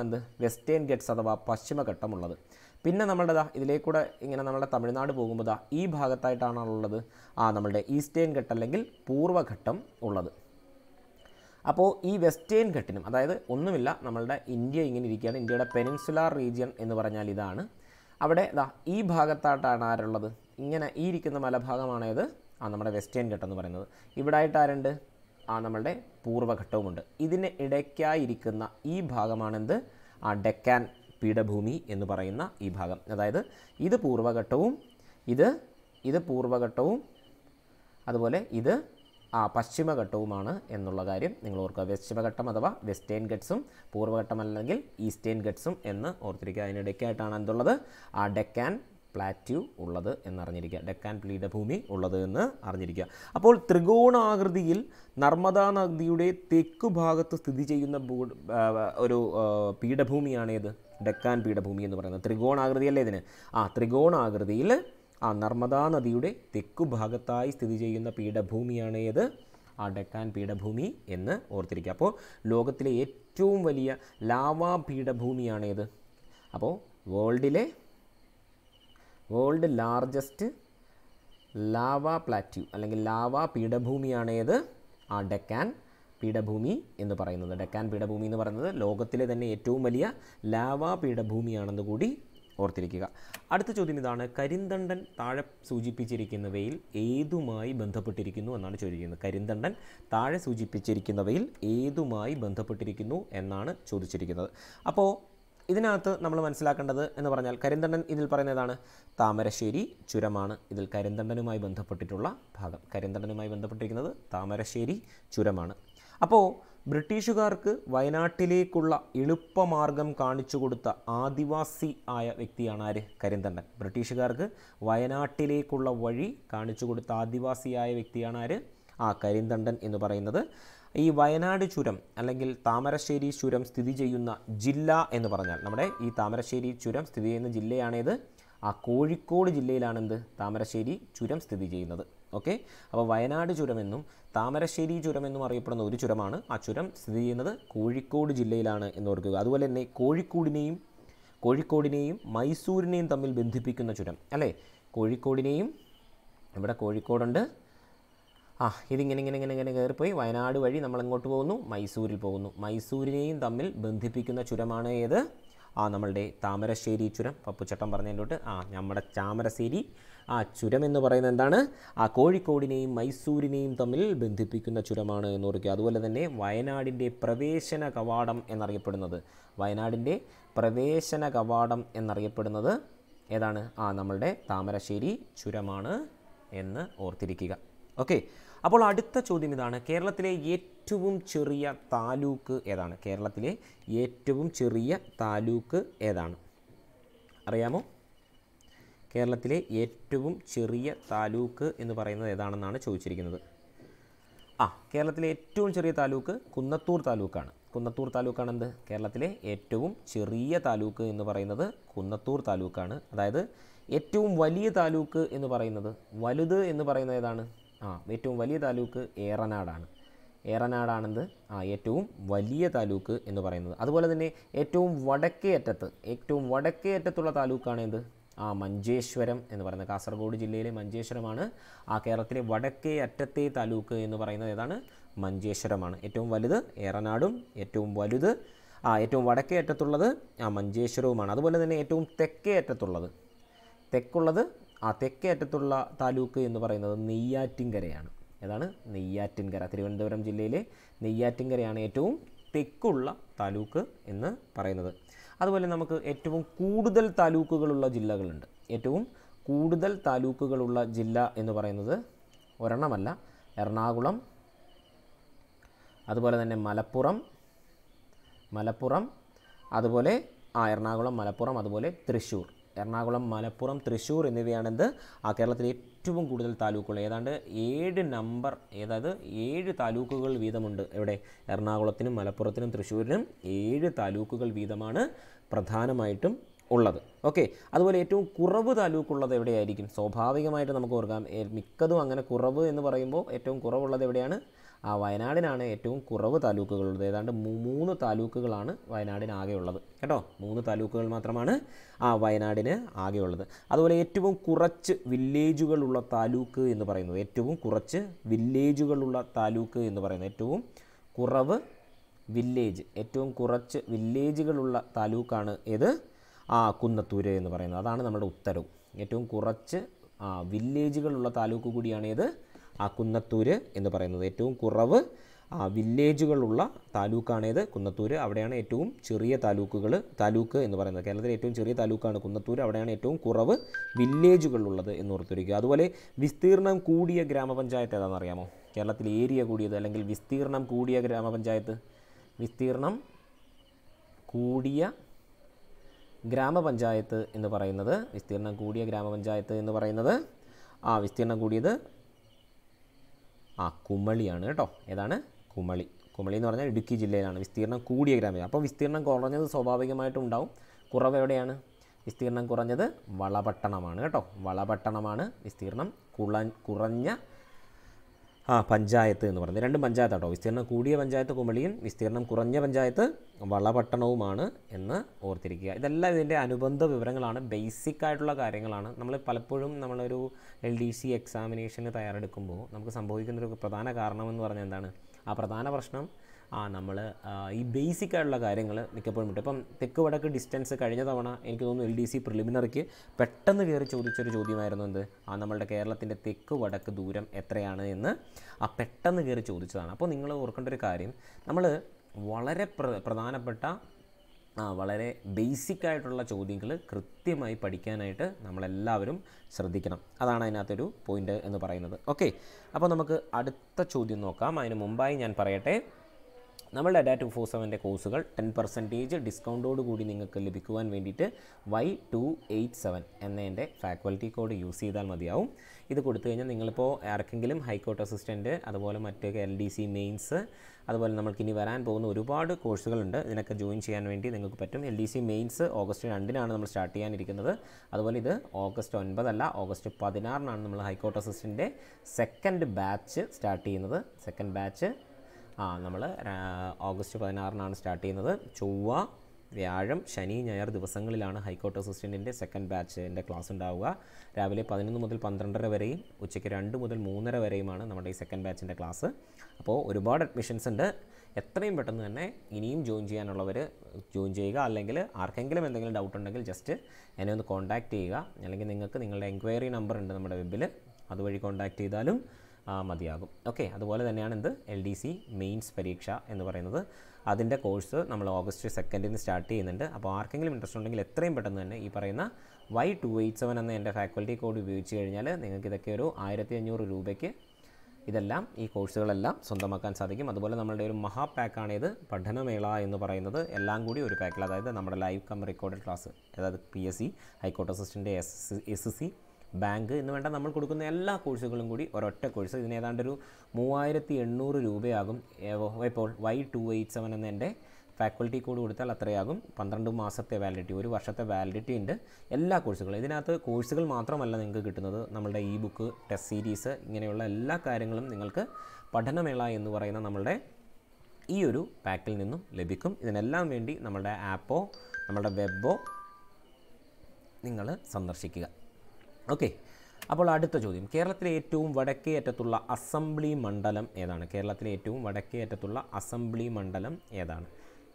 എന്ത് വെസ്റ്റേൺ ഗെറ്റ്സ് അഥവാ പശ്ചിമഘട്ടമുള്ളത് പിന്നെ നമ്മളുടെതാ ഇതിലേക്കൂടെ ഇങ്ങനെ നമ്മുടെ തമിഴ്നാട് പോകുമ്പോൾ ഈ ഭാഗത്തായിട്ടാണുള്ളത് ആ നമ്മളുടെ ഈസ്റ്റേൺ ഘട്ടം അല്ലെങ്കിൽ പൂർവ്വഘട്ടം ഉള്ളത് അപ്പോൾ ഈ വെസ്റ്റേൺ ഘട്ടിനും അതായത് ഒന്നുമില്ല നമ്മളുടെ ഇന്ത്യ ഇങ്ങനെ ഇരിക്കുകയാണ് ഇന്ത്യയുടെ പെനിൻസുലാർ റീജിയൻ എന്ന് പറഞ്ഞാൽ ഇതാണ് അവിടെ ഇതാ ഈ ഭാഗത്തായിട്ടാണ് ആരുള്ളത് ഇങ്ങനെ ഈ ഇരിക്കുന്ന മലഭാഗമാണേത് ആ നമ്മുടെ വെസ്റ്റേൺ ഘട്ടം എന്ന് പറയുന്നത് ഇവിടെ ആയിട്ട് ആരുണ്ട് ആ നമ്മളുടെ പൂർവ്വഘട്ടവുമുണ്ട് ഇതിന് ഇടയ്ക്കായിരിക്കുന്ന ഈ ഭാഗമാണെന്ത് ആ ഡെക്കാൻ പീഠഭൂമി എന്ന് പറയുന്ന ഈ ഭാഗം അതായത് ഇത് പൂർവ്വഘട്ടവും ഇത് ഇത് പൂർവ്വഘട്ടവും അതുപോലെ ഇത് ആ പശ്ചിമഘട്ടവുമാണ് എന്നുള്ള കാര്യം നിങ്ങൾ ഓർക്കുക പശ്ചിമഘട്ടം അഥവാ വെസ്റ്റേൺ ഗഡ്സും പൂർവ്വഘട്ടം അല്ലെങ്കിൽ ഈസ്റ്റേൺ ഗഡ്സും എന്ന് ഓർത്തിരിക്കുക അതിന് ഡെക്കായിട്ടാണ് എന്തുള്ളത് ആ ഡെക്കാൻ പ്ലാറ്റ്യൂ ഉള്ളത് എന്നറിഞ്ഞിരിക്കുക ഡെക്കാൻ പീഠഭൂമി ഉള്ളത് എന്ന് അറിഞ്ഞിരിക്കുക അപ്പോൾ ത്രികോണാകൃതിയിൽ നർമ്മദാ നദിയുടെ തെക്കു ഭാഗത്ത് സ്ഥിതി ചെയ്യുന്ന ഒരു പീഠഭൂമിയാണേത് ഡെക്കാൻ പീഠഭൂമി എന്ന് പറയുന്നത് ത്രികോണാകൃതിയല്ലേ ഇതിന് ആ ത്രികോണാകൃതിയിൽ ആ നർമ്മദാ നദിയുടെ തെക്കു ഭാഗത്തായി സ്ഥിതി ചെയ്യുന്ന പീഠഭൂമിയാണ് ഏത് ആ ഡെക്കാൻ പീഠഭൂമി എന്ന് ഓർത്തിരിക്കുക അപ്പോൾ ലോകത്തിലെ ഏറ്റവും വലിയ ലാവാ പീഠഭൂമിയാണ് ഏത് അപ്പോൾ വേൾഡിലെ വേൾഡ് ലാർജസ്റ്റ് ലാവ പ്ലാറ്റ്യൂ അല്ലെങ്കിൽ ലാവ പീഠഭൂമിയാണ് ഏത് ആ ഡെക്കാൻ പീഠഭൂമി എന്ന് പറയുന്നത് ഡെക്കാൻ പീഠഭൂമി എന്ന് പറയുന്നത് ലോകത്തിലെ തന്നെ ഏറ്റവും വലിയ ലാവ പീഠഭൂമിയാണെന്ന് കൂടി ഓർത്തിരിക്കുക അടുത്ത ചോദ്യം ഇതാണ് കരിന്തണ്ടൻ താഴെ സൂചിപ്പിച്ചിരിക്കുന്നവയിൽ ഏതുമായി ബന്ധപ്പെട്ടിരിക്കുന്നു എന്നാണ് ചോദിക്കുന്നത് കരിന്തണ്ടൻ താഴെ സൂചിപ്പിച്ചിരിക്കുന്നവയിൽ ഏതുമായി ബന്ധപ്പെട്ടിരിക്കുന്നു എന്നാണ് ചോദിച്ചിരിക്കുന്നത് അപ്പോൾ ഇതിനകത്ത് നമ്മൾ മനസ്സിലാക്കേണ്ടത് എന്ന് പറഞ്ഞാൽ കരിന്തണ്ടൻ ഇതിൽ പറയുന്നതാണ് താമരശ്ശേരി ചുരമാണ് ഇതിൽ കരിന്തണ്ടനുമായി ബന്ധപ്പെട്ടിട്ടുള്ള ഭാഗം കരിന്തണ്ടനുമായി ബന്ധപ്പെട്ടിരിക്കുന്നത് താമരശ്ശേരി ചുരമാണ് അപ്പോൾ ബ്രിട്ടീഷുകാർക്ക് വയനാട്ടിലേക്കുള്ള എളുപ്പമാർഗം കാണിച്ചു കൊടുത്ത ആദിവാസി ആയ വ്യക്തിയാണ് ആര് കരിന്തണ്ടൻ ബ്രിട്ടീഷുകാർക്ക് വയനാട്ടിലേക്കുള്ള വഴി കാണിച്ചു കൊടുത്ത ആദിവാസിയായ വ്യക്തിയാണ് ആര് ആ കരിന്തണ്ടൻ എന്ന് പറയുന്നത് ഈ വയനാട് ചുരം അല്ലെങ്കിൽ താമരശ്ശേരി ചുരം സ്ഥിതി ചെയ്യുന്ന ജില്ല എന്ന് പറഞ്ഞാൽ നമ്മുടെ ഈ താമരശ്ശേരി ചുരം സ്ഥിതി ചെയ്യുന്ന ജില്ലയാണേത് ആ കോഴിക്കോട് ജില്ലയിലാണെന്ത് താമരശ്ശേരി ചുരം സ്ഥിതി ചെയ്യുന്നത് ഓക്കെ അപ്പോൾ വയനാട് ചുരമെന്നും താമരശ്ശേരി ചുരം എന്നും അറിയപ്പെടുന്ന ഒരു ചുരമാണ് ആ ചുരം സ്ഥിതി ചെയ്യുന്നത് കോഴിക്കോട് ജില്ലയിലാണ് എന്ന് ഓർക്കുക അതുപോലെ തന്നെ കോഴിക്കോടിനെയും കോഴിക്കോടിനെയും മൈസൂരിനെയും തമ്മിൽ ബന്ധിപ്പിക്കുന്ന ചുരം അല്ലേ കോഴിക്കോടിനെയും ഇവിടെ കോഴിക്കോടുണ്ട് ആ ഇതിങ്ങനെ ഇങ്ങനെ ഇങ്ങനെ ഇങ്ങനെ കയറിപ്പോയി വയനാട് വഴി നമ്മൾ എങ്ങോട്ട് പോകുന്നു മൈസൂരിൽ പോകുന്നു മൈസൂരിനെയും തമ്മിൽ ബന്ധിപ്പിക്കുന്ന ചുരമാണ് ഏത് ആ നമ്മളുടെ താമരശ്ശേരി ചുരം പപ്പുച്ചട്ടം പറഞ്ഞതിൻ്റെ തൊട്ട് ആ നമ്മുടെ താമരശ്ശേരി ആ ചുരം എന്ന് പറയുന്നത് എന്താണ് ആ കോഴിക്കോടിനെയും മൈസൂരിനെയും തമ്മിൽ ബന്ധിപ്പിക്കുന്ന ചുരമാണ് എന്ന് ഓർക്കുക അതുപോലെ തന്നെ വയനാടിൻ്റെ പ്രവേശന കവാടം എന്നറിയപ്പെടുന്നത് വയനാടിൻ്റെ പ്രവേശന കവാടം എന്നറിയപ്പെടുന്നത് ഏതാണ് ആ നമ്മളുടെ താമരശ്ശേരി ചുരമാണ് എന്ന് ഓർത്തിരിക്കുക ഓക്കെ അപ്പോൾ അടുത്ത ചോദ്യം ഇതാണ് കേരളത്തിലെ ഏറ്റവും ചെറിയ താലൂക്ക് ഏതാണ് കേരളത്തിലെ ഏറ്റവും ചെറിയ താലൂക്ക് ഏതാണ് അറിയാമോ കേരളത്തിലെ ഏറ്റവും ചെറിയ താലൂക്ക് എന്ന് പറയുന്നത് ഏതാണെന്നാണ് ചോദിച്ചിരിക്കുന്നത് ആ കേരളത്തിലെ ഏറ്റവും ചെറിയ താലൂക്ക് കുന്നത്തൂർ താലൂക്കാണ് കുന്നത്തൂർ താലൂക്കാണ് എന്ത് കേരളത്തിലെ ഏറ്റവും ചെറിയ താലൂക്ക് എന്ന് പറയുന്നത് കുന്നത്തൂർ താലൂക്കാണ് അതായത് ഏറ്റവും വലിയ താലൂക്ക് എന്ന് പറയുന്നത് വലുത് എന്ന് പറയുന്നത് ഏതാണ് ആ ഏറ്റവും വലിയ താലൂക്ക് ഏറനാടാണ് ഏറനാടാണെന്ത് ആ ഏറ്റവും വലിയ താലൂക്ക് എന്ന് പറയുന്നത് അതുപോലെ തന്നെ ഏറ്റവും വടക്കേ അറ്റത്ത് ഏറ്റവും വടക്കേ അറ്റത്തുള്ള താലൂക്കാണ് എന്ത് ആ മഞ്ചേശ്വരം എന്ന് പറയുന്നത് കാസർഗോഡ് ജില്ലയിലെ മഞ്ചേശ്വരമാണ് ആ കേരളത്തിലെ വടക്കേ അറ്റത്തെ താലൂക്ക് എന്ന് പറയുന്നത് ഏതാണ് മഞ്ചേശ്വരമാണ് ഏറ്റവും വലുത് ഏറനാടും ഏറ്റവും വലുത് ആ ഏറ്റവും വടക്കേ അറ്റത്തുള്ളത് ആ മഞ്ചേശ്വരവുമാണ് അതുപോലെ തന്നെ ഏറ്റവും തെക്കേ അറ്റത്തുള്ളത് തെക്കുള്ളത് ആ തെക്കേ അറ്റത്തുള്ള താലൂക്ക് എന്ന് പറയുന്നത് നെയ്യാറ്റിൻകരയാണ് ഏതാണ് നെയ്യാറ്റിൻകര തിരുവനന്തപുരം ജില്ലയിലെ നെയ്യാറ്റിൻകരയാണ് ഏറ്റവും തെക്കുള്ള താലൂക്ക് എന്ന് പറയുന്നത് അതുപോലെ നമുക്ക് ഏറ്റവും കൂടുതൽ താലൂക്കുകളുള്ള ജില്ലകളുണ്ട് ഏറ്റവും കൂടുതൽ താലൂക്കുകളുള്ള ജില്ല എന്ന് പറയുന്നത് ഒരെണ്ണമല്ല എറണാകുളം അതുപോലെ തന്നെ മലപ്പുറം മലപ്പുറം അതുപോലെ ആ എറണാകുളം മലപ്പുറം അതുപോലെ തൃശ്ശൂർ എറണാകുളം മലപ്പുറം തൃശ്ശൂർ എന്നിവയാണെന്ത് ആ കേരളത്തിലെ ഏറ്റവും കൂടുതൽ താലൂക്കുകൾ ഏതാണ്ട് ഏഴ് നമ്പർ ഏതായത് ഏഴ് താലൂക്കുകൾ വീതമുണ്ട് എവിടെ എറണാകുളത്തിനും മലപ്പുറത്തിനും തൃശ്ശൂരിനും ഏഴ് താലൂക്കുകൾ വീതമാണ് പ്രധാനമായിട്ടും ഉള്ളത് ഓക്കെ അതുപോലെ ഏറ്റവും കുറവ് താലൂക്കുള്ളത് എവിടെയായിരിക്കും സ്വാഭാവികമായിട്ട് നമുക്ക് ഓർക്കാം മിക്കതും അങ്ങനെ കുറവ് എന്ന് പറയുമ്പോൾ ഏറ്റവും കുറവുള്ളത് എവിടെയാണ് ആ വയനാടിനാണ് ഏറ്റവും കുറവ് താലൂക്കുകളുള്ളത് ഏതാണ്ട് മൂന്ന് താലൂക്കുകളാണ് വയനാടിനാകെയുള്ളത് കേട്ടോ മൂന്ന് താലൂക്കുകൾ മാത്രമാണ് ആ വയനാടിന് ആകെയുള്ളത് അതുപോലെ ഏറ്റവും കുറച്ച് വില്ലേജുകളുള്ള താലൂക്ക് എന്ന് പറയുന്നത് ഏറ്റവും കുറച്ച് വില്ലേജുകളുള്ള താലൂക്ക് എന്ന് പറയുന്നത് ഏറ്റവും കുറവ് വില്ലേജ് ഏറ്റവും കുറച്ച് വില്ലേജുകളുള്ള താലൂക്കാണ് ഏത് ആ കുന്നത്തൂര് എന്ന് പറയുന്നത് അതാണ് നമ്മുടെ ഉത്തരവ് ഏറ്റവും കുറച്ച് വില്ലേജുകളുള്ള താലൂക്ക് കൂടിയാണ് ഏത് ആ കുന്നത്തൂര് എന്ന് പറയുന്നത് ഏറ്റവും കുറവ് വില്ലേജുകളുള്ള താലൂക്കാണേത് കുന്നത്തൂർ അവിടെയാണ് ഏറ്റവും ചെറിയ താലൂക്കുകൾ താലൂക്ക് എന്ന് പറയുന്നത് കേരളത്തിലെ ഏറ്റവും ചെറിയ താലൂക്കാണ് കുന്നത്തൂർ അവിടെയാണ് ഏറ്റവും കുറവ് വില്ലേജുകളുള്ളത് എന്ന് ഓർത്തിരിക്കുക അതുപോലെ വിസ്തീർണം കൂടിയ ഗ്രാമപഞ്ചായത്ത് ഏതാണെന്നറിയാമോ കേരളത്തിൽ ഏരിയ കൂടിയത് അല്ലെങ്കിൽ വിസ്തീർണം കൂടിയ ഗ്രാമപഞ്ചായത്ത് വിസ്തീർണം കൂടിയ ഗ്രാമപഞ്ചായത്ത് എന്ന് പറയുന്നത് വിസ്തീർണം കൂടിയ ഗ്രാമപഞ്ചായത്ത് എന്ന് പറയുന്നത് ആ വിസ്തീർണം കൂടിയത് ആ കുമളിയാണ് കേട്ടോ ഏതാണ് കുമളി കുമളി എന്ന് പറഞ്ഞാൽ ഇടുക്കി ജില്ലയിലാണ് വിസ്തീർണം കൂടിയ ഗ്രാമീണ അപ്പോൾ വിസ്തീർണം കുറഞ്ഞത് സ്വാഭാവികമായിട്ടും ഉണ്ടാവും കുറവ് എവിടെയാണ് വിസ്തീർണം കുറഞ്ഞത് വളപട്ടണമാണ് കേട്ടോ വളപട്ടണമാണ് വിസ്തീർണം കുള കുറഞ്ഞ ആ പഞ്ചായത്ത് എന്ന് പറയുന്നത് രണ്ടും പഞ്ചായത്താട്ടോ വിസ്തീർണം കൂടിയ പഞ്ചായത്ത് കുമളിയും വിസ്തീർണം കുറഞ്ഞ പഞ്ചായത്ത് വളപട്ടണവുമാണ് എന്ന് ഓർത്തിരിക്കുക ഇതെല്ലാം ഇതിൻ്റെ അനുബന്ധ വിവരങ്ങളാണ് ബേസിക് ആയിട്ടുള്ള കാര്യങ്ങളാണ് നമ്മൾ പലപ്പോഴും നമ്മളൊരു എൽ ഡി സി എക്സാമിനേഷന് തയ്യാറെടുക്കുമ്പോൾ നമുക്ക് സംഭവിക്കുന്നൊരു പ്രധാന കാരണമെന്ന് പറഞ്ഞാൽ എന്താണ് ആ പ്രധാന പ്രശ്നം ആ നമ്മൾ ഈ ബേസിക് ആയിട്ടുള്ള കാര്യങ്ങൾ മിക്കപ്പോഴും കിട്ടും ഇപ്പം തെക്ക് വടക്ക് ഡിസ്റ്റൻസ് കഴിഞ്ഞ തവണ എനിക്ക് തോന്നുന്നു എൽ ഡി സി പ്രിലിമിനറിക്ക് പെട്ടെന്ന് കയറി ചോദിച്ചൊരു ചോദ്യമായിരുന്നു എന്ത് ആ നമ്മളുടെ കേരളത്തിൻ്റെ തെക്ക് വടക്ക് ദൂരം എത്രയാണ് എന്ന് ആ പെട്ടെന്ന് കയറി ചോദിച്ചതാണ് അപ്പോൾ നിങ്ങൾ ഓർക്കേണ്ട ഒരു കാര്യം നമ്മൾ വളരെ പ്രധാനപ്പെട്ട വളരെ ബേസിക് ആയിട്ടുള്ള ചോദ്യങ്ങൾ കൃത്യമായി പഠിക്കാനായിട്ട് നമ്മളെല്ലാവരും ശ്രദ്ധിക്കണം അതാണ് അതിനകത്തൊരു പോയിൻ്റ് എന്ന് പറയുന്നത് ഓക്കെ അപ്പോൾ നമുക്ക് അടുത്ത ചോദ്യം നോക്കാം അതിന് മുമ്പായി ഞാൻ പറയട്ടെ നമ്മുടെ ഡാറ്റാ ടു ഫോർ സെവൻ്റെ കോഴ്സുകൾ ടെൻ പെർസെൻറ്റേജ് ഡിസ്കൗണ്ടോട് കൂടി നിങ്ങൾക്ക് ലഭിക്കുവാൻ വേണ്ടിയിട്ട് വൈ ടു എയ്റ്റ് സെവൻ എന്ന എൻ്റെ ഫാക്കൽറ്റി കോഡ് യൂസ് ചെയ്താൽ മതിയാവും ഇത് കൊടുത്തു കഴിഞ്ഞാൽ നിങ്ങളിപ്പോൾ ആർക്കെങ്കിലും ഹൈക്കോർട്ട് അസിസ്റ്റൻറ്റ് അതുപോലെ മറ്റ് എൽ ഡി സി മെയിൻസ് അതുപോലെ നമുക്ക് ഇനി വരാൻ പോകുന്ന ഒരുപാട് കോഴ്സുകളുണ്ട് ഇതിനൊക്കെ ജോയിൻ ചെയ്യാൻ വേണ്ടി നിങ്ങൾക്ക് പറ്റും L D C mains August രണ്ടിനാണ് നമ്മൾ സ്റ്റാർട്ട് ചെയ്യാനിരിക്കുന്നത് അതുപോലെ ഇത് ഓഗസ്റ്റ് ഒൻപതല്ല ഓഗസ്റ്റ് പതിനാറിനാണ് നമ്മൾ ഹൈക്കോർട്ട് അസിസ്റ്റൻ്റെ സെക്കൻഡ് ബാച്ച് സ്റ്റാർട്ട് ചെയ്യുന്നത് സെക്കൻഡ് ബാച്ച് ആ നമ്മൾ ഓഗസ്റ്റ് പതിനാറിനാണ് സ്റ്റാർട്ട് ചെയ്യുന്നത് ചൊവ്വ വ്യാഴം ശനി ഞായർ ദിവസങ്ങളിലാണ് ഹൈക്കോർട്ട് അസിസ്റ്റൻറ്റിൻ്റെ സെക്കൻഡ് ബാച്ചിൻ്റെ ക്ലാസ് ഉണ്ടാവുക രാവിലെ പതിനൊന്ന് മുതൽ പന്ത്രണ്ടര വരെയും ഉച്ചയ്ക്ക് രണ്ട് മുതൽ മൂന്നര വരെയുമാണ് നമ്മുടെ ഈ സെക്കൻഡ് ബാച്ചിൻ്റെ ക്ലാസ് അപ്പോൾ ഒരുപാട് അഡ്മിഷൻസ് ഉണ്ട് എത്രയും പെട്ടെന്ന് തന്നെ ഇനിയും ജോയിൻ ചെയ്യാനുള്ളവർ ജോയിൻ ചെയ്യുക അല്ലെങ്കിൽ ആർക്കെങ്കിലും എന്തെങ്കിലും ഡൗട്ട് ഉണ്ടെങ്കിൽ ജസ്റ്റ് എന്നെ ഒന്ന് കോൺടാക്റ്റ് ചെയ്യുക അല്ലെങ്കിൽ നിങ്ങൾക്ക് നിങ്ങളുടെ എൻക്വയറി നമ്പർ ഉണ്ട് നമ്മുടെ വെബിൽ അതുവഴി കോൺടാക്റ്റ് ചെയ്താലും മതിയാകും ഓക്കെ അതുപോലെ തന്നെയാണ് എന്ത് എൽ ഡി സി മെയിൻസ് പരീക്ഷ എന്ന് പറയുന്നത് അതിൻ്റെ കോഴ്സ് നമ്മൾ ഓഗസ്റ്റ് സെക്കൻഡിന് സ്റ്റാർട്ട് ചെയ്യുന്നുണ്ട് അപ്പോൾ ആർക്കെങ്കിലും ഇൻട്രസ്റ്റ് ഉണ്ടെങ്കിൽ എത്രയും പെട്ടെന്ന് തന്നെ ഈ പറയുന്ന വൈ ടു എയ്റ്റ് സെവൻ എന്ന എൻ്റെ ഫാക്കൽറ്റി കോഡ് ഉപയോഗിച്ച് കഴിഞ്ഞാൽ നിങ്ങൾക്ക് ഇതൊക്കെ ഒരു ആയിരത്തി അഞ്ഞൂറ് രൂപയ്ക്ക് ഇതെല്ലാം ഈ കോഴ്സുകളെല്ലാം സ്വന്തമാക്കാൻ സാധിക്കും അതുപോലെ നമ്മളുടെ ഒരു മഹാ പാക്കാണേത് ഇത് പഠനമേള എന്ന് പറയുന്നത് എല്ലാം കൂടി ഒരു പാക്കിൽ അതായത് നമ്മുടെ ലൈവ് കം റെക്കോർഡ് ക്ലാസ് അതായത് P S C high court assistant S S C bank എന്ന് വേണ്ട നമ്മൾ കൊടുക്കുന്ന എല്ലാ കോഴ്സുകളും കൂടി ഒരൊറ്റ കോഴ്സ് ഇതിന് ഏതാണ്ട് ഒരു മൂവായിരത്തി എണ്ണൂറ് രൂപയാകും ഇപ്പോൾ വൈ ടു എയ്റ്റ് സെവൻ എന്ന എൻ്റെ ഫാക്കൽറ്റി കോഡ് കൊടുത്താൽ അത്രയാകും പന്ത്രണ്ട് മാസത്തെ വാലിഡിറ്റി ഒരു വർഷത്തെ വാലിഡിറ്റി ഉണ്ട് എല്ലാ കോഴ്സുകളും ഇതിനകത്ത് കോഴ്സുകൾ മാത്രമല്ല നിങ്ങൾക്ക് കിട്ടുന്നത് നമ്മളുടെ ഇ ബുക്ക് ടെസ്റ്റ് സീരീസ് ഇങ്ങനെയുള്ള എല്ലാ കാര്യങ്ങളും നിങ്ങൾക്ക് പഠനമേള എന്ന് പറയുന്ന നമ്മളുടെ ഈ ഒരു പാക്കിൽ നിന്നും ലഭിക്കും ഇതിനെല്ലാം വേണ്ടി നമ്മളുടെ ആപ്പോ നമ്മളുടെ വെബോ നിങ്ങൾ സന്ദർശിക്കുക ഓക്കെ അപ്പോൾ അടുത്ത ചോദ്യം കേരളത്തിലെ ഏറ്റവും വടക്കേ അറ്റത്തുള്ള അസംബ്ലി മണ്ഡലം ഏതാണ് കേരളത്തിലെ ഏറ്റവും വടക്കേ അറ്റത്തുള്ള അസംബ്ലി മണ്ഡലം ഏതാണ്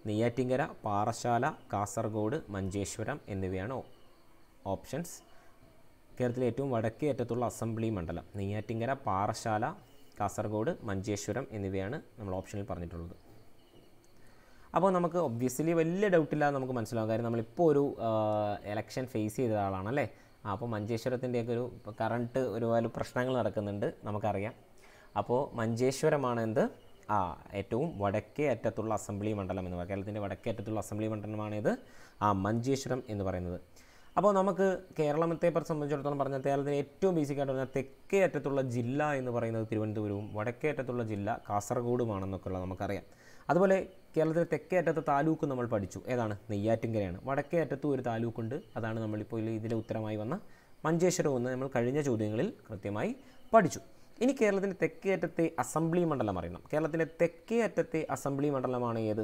നെയ്യാറ്റിങ്കര പാറശാല കാസർഗോഡ് മഞ്ചേശ്വരം എന്നിവയാണ് ഓപ്ഷൻസ് കേരളത്തിലെ ഏറ്റവും വടക്കേ അറ്റത്തുള്ള അസംബ്ലി മണ്ഡലം നെയ്യാറ്റിങ്കര പാറശാല കാസർഗോഡ് മഞ്ചേശ്വരം എന്നിവയാണ് നമ്മൾ ഓപ്ഷനിൽ പറഞ്ഞിട്ടുള്ളത് അപ്പോൾ നമുക്ക് ഒബ്വിയസ്ലി വലിയ ഡൗട്ടില്ലാതെ നമുക്ക് മനസ്സിലാവും കാര്യം നമ്മളിപ്പോൾ ഒരു എലക്ഷൻ ഫേസ് ചെയ്ത ആളാണല്ലേ അപ്പോൾ മഞ്ചേശ്വരത്തിൻ്റെയൊക്കെ ഒരു കറണ്ട് ഒരുപാട് പ്രശ്നങ്ങൾ നടക്കുന്നുണ്ട് നമുക്കറിയാം അപ്പോൾ മഞ്ചേശ്വരമാണ് എന്ത് ആ ഏറ്റവും വടക്കേ അറ്റത്തുള്ള അസംബ്ലി മണ്ഡലം എന്ന് പറയുന്നത് കേരളത്തിൻ്റെ വടക്കേ അറ്റത്തുള്ള അസംബ്ലി മണ്ഡലമാണിത് ആ മഞ്ചേശ്വരം എന്ന് പറയുന്നത് അപ്പോൾ നമുക്ക് കേരളത്തെ സംബന്ധിച്ചിടത്തോളം പറഞ്ഞാൽ കേരളത്തിൻ്റെ ഏറ്റവും ബേസിക് ആയിട്ട് പറഞ്ഞാൽ തെക്കേ അറ്റത്തുള്ള ജില്ല എന്ന് പറയുന്നത് തിരുവനന്തപുരവും വടക്കേ അറ്റത്തുള്ള ജില്ല കാസർഗോഡുമാണെന്നൊക്കെയുള്ള നമുക്കറിയാം അതുപോലെ കേരളത്തിലെ തെക്കേ അറ്റത്തെ താലൂക്ക് നമ്മൾ പഠിച്ചു ഏതാണ് നെയ്യാറ്റിങ്കരയാണ് വടക്കേ അറ്റത്തും ഒരു താലൂക്കുണ്ട് അതാണ് നമ്മളിപ്പോൾ ഇതിലെ ഉത്തരമായി വന്ന മഞ്ചേശ്വരം എന്ന് നമ്മൾ കഴിഞ്ഞ ചോദ്യങ്ങളിൽ കൃത്യമായി പഠിച്ചു ഇനി കേരളത്തിൻ്റെ തെക്കേ അറ്റത്തെ അസംബ്ലി മണ്ഡലം അറിയണം കേരളത്തിൻ്റെ തെക്കേ അറ്റത്തെ അസംബ്ലി മണ്ഡലമാണ് ഏത്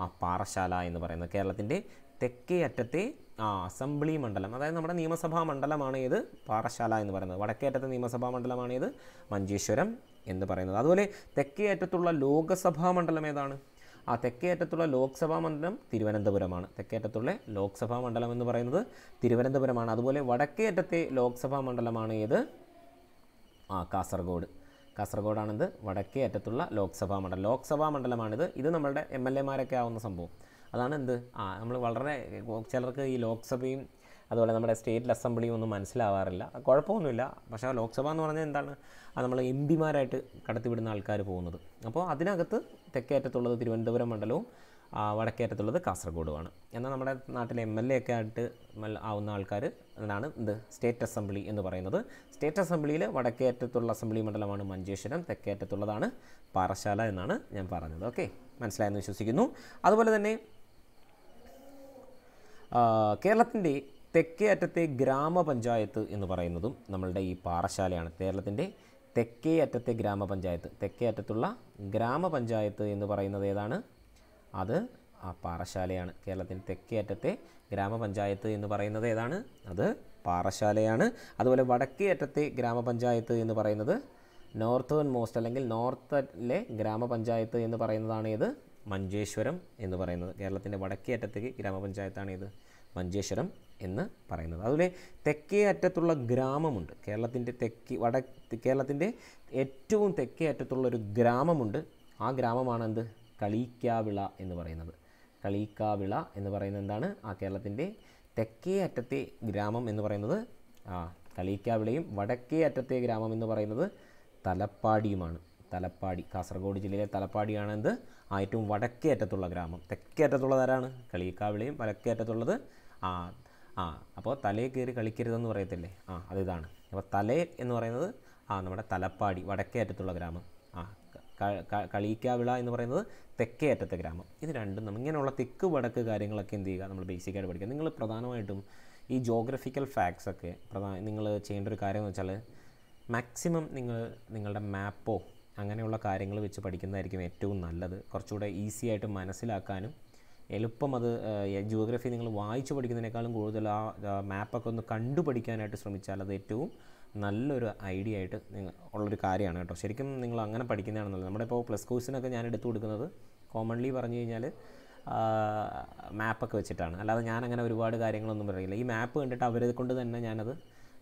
ആ പാറശാല എന്ന് പറയുന്നത് കേരളത്തിൻ്റെ തെക്കേ അറ്റത്തെ ആ അസംബ്ലി മണ്ഡലം അതായത് നമ്മുടെ നിയമസഭാ മണ്ഡലമാണ് ഏത് പാറശാല എന്ന് പറയുന്നത് വടക്കേ അറ്റത്തെ നിയമസഭാ മണ്ഡലമാണ് ഏത് മഞ്ചേശ്വരം എന്ന് പറയുന്നത് അതുപോലെ തെക്കേ അറ്റത്തുള്ള ലോകസഭാ മണ്ഡലം ഏതാണ് ആ തെക്കേറ്റത്തുള്ള ലോക്സഭാ മണ്ഡലം തിരുവനന്തപുരമാണ് തെക്കേറ്റത്തുള്ള ലോക്സഭാ മണ്ഡലം എന്ന് പറയുന്നത് തിരുവനന്തപുരമാണ് അതുപോലെ വടക്കേറ്റത്തെ ലോക്സഭാ മണ്ഡലമാണ് ഏത് ആ കാസർഗോഡ് കാസർഗോഡാണിത് വടക്കേ അറ്റത്തുള്ള ലോക്സഭാ മണ്ഡലം ലോക്സഭാ മണ്ഡലമാണിത് ഇത് നമ്മളുടെ എം എൽ എമാരൊക്കെ ആവുന്ന സംഭവം അതാണ് എന്ത് ആ നമ്മൾ വളരെ ചിലർക്ക് ഈ ലോക്സഭയും അതുപോലെ നമ്മുടെ സ്റ്റേറ്റ് അസംബ്ലി ഒന്നും മനസ്സിലാവാറില്ല കുഴപ്പമൊന്നുമില്ല പക്ഷേ ലോക്സഭ എന്ന് പറഞ്ഞാൽ എന്താണ് നമ്മൾ എം പിമാരായിട്ട് കടത്തിവിടുന്ന ആൾക്കാർ പോകുന്നത് അപ്പോൾ അതിനകത്ത് തെക്കേറ്റത്തുള്ളത് തിരുവനന്തപുരം മണ്ഡലവും വടക്കേറ്റത്തുള്ളത് കാസർഗോഡുമാണ് എന്നാൽ നമ്മുടെ നാട്ടിലെ എം എൽ എ ഒക്കെ ആയിട്ട് ആവുന്ന ആൾക്കാർ എന്താണ് ഇത് സ്റ്റേറ്റ് അസംബ്ലി എന്ന് പറയുന്നത് സ്റ്റേറ്റ് അസംബ്ലിയിൽ വടക്കേറ്റത്തുള്ള അസംബ്ലി മണ്ഡലമാണ് മഞ്ചേശ്വരം തെക്കേറ്റത്തുള്ളതാണ് പാറശാല എന്നാണ് ഞാൻ പറഞ്ഞത് ഓക്കെ മനസ്സിലായെന്ന് വിശ്വസിക്കുന്നു അതുപോലെ തന്നെ കേരളത്തിൻ്റെ തെക്കേ അറ്റത്തെ ഗ്രാമപഞ്ചായത്ത് എന്ന് പറയുന്നതും നമ്മളുടെ ഈ പാറശാലയാണ് കേരളത്തിൻ്റെ തെക്കേ അറ്റത്തെ ഗ്രാമപഞ്ചായത്ത് തെക്കേ അറ്റത്തുള്ള ഗ്രാമപഞ്ചായത്ത് എന്ന് പറയുന്നത് ഏതാണ് അത് ആ പാറശാലയാണ് കേരളത്തിൻ്റെ തെക്കേ അറ്റത്തെ ഗ്രാമപഞ്ചായത്ത് എന്ന് പറയുന്നത് ഏതാണ് അത് പാറശാലയാണ് അതുപോലെ വടക്കേ അറ്റത്തെ ഗ്രാമപഞ്ചായത്ത് എന്ന് പറയുന്നത് നോർത്തേൺ മോസ്റ്റ് അല്ലെങ്കിൽ നോർത്തിലെ ഗ്രാമപഞ്ചായത്ത് എന്ന് പറയുന്നതാണ് ഏത് മഞ്ചേശ്വരം എന്ന് പറയുന്നത് കേരളത്തിൻ്റെ വടക്കേ അറ്റത്തേക്ക് ഗ്രാമപഞ്ചായത്താണ് ഇത് മഞ്ചേശ്വരം എന്ന് പറയുന്നത് അതുപോലെ തെക്കേ അറ്റത്തുള്ള ഗ്രാമമുണ്ട് കേരളത്തിൻ്റെ തെക്ക് വട കേരളത്തിൻ്റെ ഏറ്റവും തെക്കേ അറ്റത്തുള്ള ഒരു ഗ്രാമമുണ്ട് ആ ഗ്രാമമാണ് എന്ത് കളീക്കാവിള എന്ന് പറയുന്നത് കളീക്കാവിള എന്ന് പറയുന്നത് എന്താണ് ആ കേരളത്തിൻ്റെ തെക്കേ അറ്റത്തെ ഗ്രാമം എന്ന് പറയുന്നത് ആ കളീക്കാവിളയും വടക്കേ അറ്റത്തെ ഗ്രാമം എന്ന് പറയുന്നത് തലപ്പാടിയുമാണ് തലപ്പാടി കാസർഗോഡ് ജില്ലയിലെ തലപ്പാടിയാണ് എന്ത് ഏറ്റവും വടക്കേ അറ്റത്തുള്ള ഗ്രാമം തെക്കേ അറ്റത്തുള്ളത് ആരാണ് വടക്കേ അറ്റത്തുള്ളത് ആ ആ അപ്പോൾ തലയിൽ കയറി കളിക്കരുതെന്ന് പറയത്തില്ലേ ആ അതിതാണ് അപ്പോൾ തലേ എന്ന് പറയുന്നത് ആ നമ്മുടെ തലപ്പാടി വടക്കേ അറ്റത്തുള്ള ഗ്രാമം ആ കളിക്കാവിള എന്ന് പറയുന്നത് തെക്കേ അറ്റത്തെ ഗ്രാമം ഇത് രണ്ടും നമ്മൾ ഇങ്ങനെയുള്ള തെക്ക് വടക്ക് കാര്യങ്ങളൊക്കെ എന്ത് ചെയ്യുക നമ്മൾ ബേസിക്കായിട്ട് പഠിക്കുക നിങ്ങൾ പ്രധാനമായിട്ടും ഈ ജോഗ്രഫിക്കൽ ഫാക്ട്സ് ഒക്കെ പ്രധാ നിങ്ങൾ ചെയ്യേണ്ട ഒരു കാര്യം എന്ന് വെച്ചാൽ മാക്സിമം നിങ്ങൾ നിങ്ങളുടെ മാപ്പോ അങ്ങനെയുള്ള കാര്യങ്ങൾ വെച്ച് പഠിക്കുന്നതായിരിക്കും ഏറ്റവും നല്ലത് കുറച്ചുകൂടെ ഈസി ആയിട്ട് മനസ്സിലാക്കാനും എളുപ്പം അത് ജിയോഗ്രഫി നിങ്ങൾ വായിച്ചു പഠിക്കുന്നതിനേക്കാളും കൂടുതൽ ആ മാപ്പൊക്കെ ഒന്ന് കണ്ടു ശ്രമിച്ചാൽ അത് ഏറ്റവും നല്ലൊരു ഐഡിയ ആയിട്ട് നിങ്ങൾ ഉള്ളൊരു കാര്യമാണ് കേട്ടോ ശരിക്കും നിങ്ങൾ അങ്ങനെ പഠിക്കുന്നതാണ് നമ്മുടെ ഇപ്പോൾ പ്ലസ് കോഴ്സിനൊക്കെ ഞാൻ എടുത്തു കൊടുക്കുന്നത് കോമൺലി പറഞ്ഞു കഴിഞ്ഞാൽ മാപ്പൊക്കെ വെച്ചിട്ടാണ് അല്ലാതെ ഞാൻ അങ്ങനെ ഒരുപാട് കാര്യങ്ങളൊന്നും പറയില്ല ഈ മാപ്പ് കണ്ടിട്ട് അവരെ കൊണ്ട് തന്നെ ഞാനത്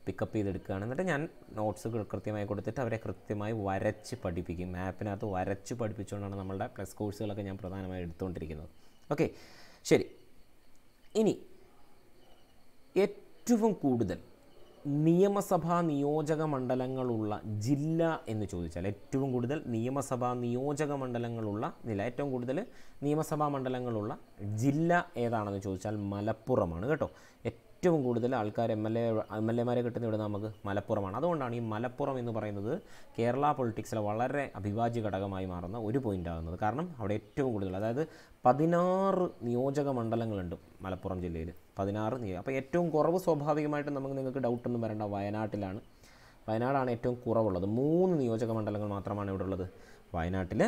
പിക്കപ്പ് ചെയ്തെടുക്കുകയാണ് എന്നിട്ട് ഞാൻ നോട്ട്സ് കൃത്യമായി കൊടുത്തിട്ട് അവരെ കൃത്യമായി വരച്ച് പഠിപ്പിക്കും മാപ്പിനകത്ത് വരച്ച് പഠിപ്പിച്ചുകൊണ്ടാണ് നമ്മളുടെ പ്ലസ് കോഴ്സുകളൊക്കെ ഞാൻ പ്രധാനമായും എടുത്തുകൊണ്ടിരിക്കുന്നത് ഓക്കെ ശരി ഇനി ഏറ്റവും കൂടുതൽ നിയമസഭാ നിയോജക മണ്ഡലങ്ങളുള്ള ജില്ല എന്ന് ചോദിച്ചാൽ ഏറ്റവും കൂടുതൽ നിയമസഭാ നിയോജക മണ്ഡലങ്ങളുള്ള ജില്ല ഏറ്റവും കൂടുതൽ നിയമസഭാ മണ്ഡലങ്ങളുള്ള ജില്ല ഏതാണെന്ന് ചോദിച്ചാൽ മലപ്പുറമാണ് കേട്ടോ ഏറ്റവും കൂടുതൽ ആൾക്കാർ M L A M L എമാരെ കിട്ടുന്ന ഇവിടെ നമുക്ക് മലപ്പുറമാണ് അതുകൊണ്ടാണ് ഈ മലപ്പുറം എന്ന് പറയുന്നത് കേരള പൊളിറ്റിക്സിലെ വളരെ അഭിവാജ്യ ഘടകമായി മാറുന്ന ഒരു പോയിൻ്റ് ആകുന്നത് കാരണം അവിടെ ഏറ്റവും കൂടുതൽ അതായത് പതിനാറ് നിയോജക മണ്ഡലങ്ങളുണ്ട് മലപ്പുറം ജില്ലയിൽ പതിനാറ് നിയോ അപ്പോൾ ഏറ്റവും കുറവ് സ്വാഭാവികമായിട്ട് നമുക്ക് നിങ്ങൾക്ക് ഡൗട്ടൊന്നും വരേണ്ട വയനാട്ടിലാണ് വയനാടാണ് ഏറ്റവും കുറവുള്ളത് മൂന്ന് നിയോജക മണ്ഡലങ്ങൾ മാത്രമാണ് ഇവിടെ ഉള്ളത് വയനാട്ടിൽ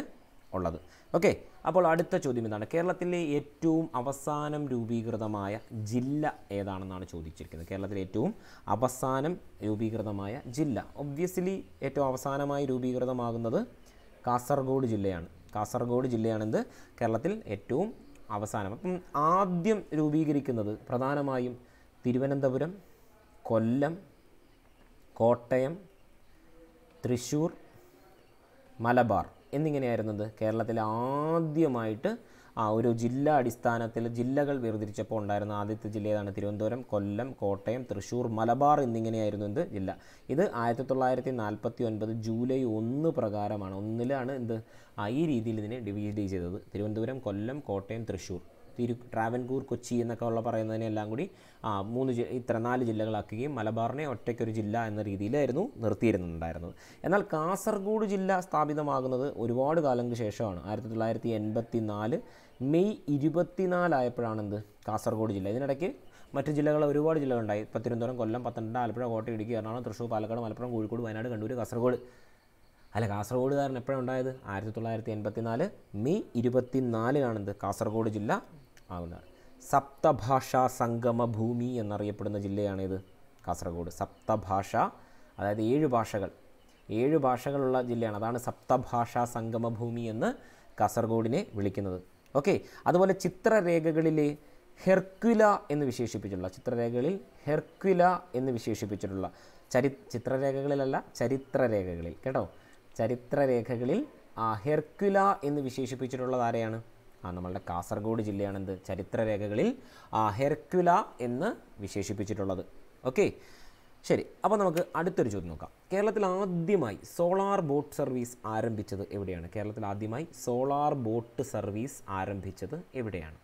ഉള്ളത് ഓക്കെ അപ്പോൾ അടുത്ത ചോദ്യം എന്താണ് കേരളത്തിലെ ഏറ്റവും അവസാനം രൂപീകൃതമായ ജില്ല ഏതാണെന്നാണ് ചോദിച്ചിരിക്കുന്നത് കേരളത്തിലെ ഏറ്റവും അവസാനം രൂപീകൃതമായ ജില്ല ഒബ്വിയസ്ലി ഏറ്റവും അവസാനമായി രൂപീകൃതമാകുന്നത് കാസർഗോഡ് ജില്ലയാണ് കാസർഗോഡ് ജില്ലയാണെന്ത് കേരളത്തിൽ ഏറ്റവും അവസാനം അപ്പം ആദ്യം രൂപീകരിക്കുന്നത് പ്രധാനമായും തിരുവനന്തപുരം കൊല്ലം കോട്ടയം തൃശ്ശൂർ മലബാർ എന്നിങ്ങനെയായിരുന്നത് കേരളത്തിൽ ആദ്യമായിട്ട് ആ ഒരു ജില്ലാ അടിസ്ഥാനത്തിൽ ജില്ലകൾ വേർതിരിച്ചപ്പോൾ ഉണ്ടായിരുന്ന ആദ്യത്തെ ജില്ല ഏതാണ് തിരുവനന്തപുരം കൊല്ലം കോട്ടയം തൃശ്ശൂർ മലബാർ എന്നിങ്ങനെയായിരുന്നു എന്ത് ജില്ല ഇത് ആയിരത്തി തൊള്ളായിരത്തി നാൽപ്പത്തി ഒൻപത് ജൂലൈ ഒന്ന് പ്രകാരമാണ് ഒന്നിലാണ് എന്ത് ഈ രീതിയിൽ ഇതിനെ ഡിവൈഡ് ചെയ്തത് തിരുവനന്തപുരം കൊല്ലം കോട്ടയം തൃശ്ശൂർ തിരു ട്രാവൻകൂർ കൊച്ചി എന്നൊക്കെ ഉള്ള പറയുന്നതിനെല്ലാം കൂടി ആ മൂന്ന് ഇത്ര നാല് ജില്ലകളാക്കുകയും മലബാറിനെ ഒറ്റയ്ക്കൊരു ജില്ല എന്ന രീതിയിലായിരുന്നു നിർത്തിയിരുന്നുണ്ടായിരുന്നത് എന്നാൽ കാസർഗോഡ് ജില്ല സ്ഥാപിതമാകുന്നത് ഒരുപാട് കാലങ്ങൾക്ക് ശേഷമാണ് ആയിരത്തി തൊള്ളായിരത്തി എൺപത്തി നാല് മെയ് ഇരുപത്തിനാലായപ്പോഴാണെന്ത് കാസർഗോഡ് ജില്ല ഇതിനിടയ്ക്ക് മറ്റ് ജില്ലകൾ ഒരുപാട് ജില്ലകളുണ്ടായി ഇപ്പം തിരുവനന്തപുരം കൊല്ലം പത്തനംതിട്ട ആലപ്പുഴ കോട്ടയം ഇടുക്കി എറണാകുളം തൃശ്ശൂർ പാലക്കാട് മലപ്പുറം കോഴിക്കോട് വയനാട് കണ്ണൂർ കാസർഗോഡ് അല്ല കാസർഗോഡുകാരൻ എപ്പോഴാണ് ഉണ്ടായത് ആയിരത്തി തൊള്ളായിരത്തി എൺപത്തിനാല് മെയ് ഇരുപത്തിനാലിനാണെന്ത് കാസർഗോഡ് ജില്ല ആവുന്നതാണ് സപ്തഭാഷാ സംഗമ ഭൂമി എന്നറിയപ്പെടുന്ന ജില്ലയാണിത് കാസർഗോഡ് സപ്തഭാഷ അതായത് ഏഴ് ഭാഷകൾ ഏഴ് ഭാഷകളുള്ള ജില്ലയാണ് അതാണ് സപ്തഭാഷാ സംഗമ ഭൂമി എന്ന് കാസർഗോഡിനെ വിളിക്കുന്നത് ഓക്കെ അതുപോലെ ചിത്രരേഖകളിലെ ഹെർക്കുല എന്ന് വിശേഷിപ്പിച്ചിട്ടുള്ള ചിത്രരേഖകളിൽ ഹെർക്കുല എന്ന് വിശേഷിപ്പിച്ചിട്ടുള്ള ചരി ചിത്രരേഖകളിലല്ല ചരിത്രരേഖകളിൽ കേട്ടോ ചരിത്രരേഖകളിൽ ഹെർക്കുല എന്ന് വിശേഷിപ്പിച്ചിട്ടുള്ളത് ആരെയാണ് നമ്മളുടെ കാസർഗോഡ് ജില്ലയാണ് എന്ത് ചരിത്രരേഖകളിൽ ഹെർക്കുല എന്ന് വിശേഷിപ്പിച്ചിട്ടുള്ളത് ഓക്കെ ശരി അപ്പോൾ നമുക്ക് അടുത്തൊരു ചോദ്യം നോക്കാം കേരളത്തിൽ ആദ്യമായി സോളാർ ബോട്ട് സർവീസ് ആരംഭിച്ചത് എവിടെയാണ് കേരളത്തിൽ ആദ്യമായി സോളാർ ബോട്ട് സർവീസ് ആരംഭിച്ചത് എവിടെയാണ്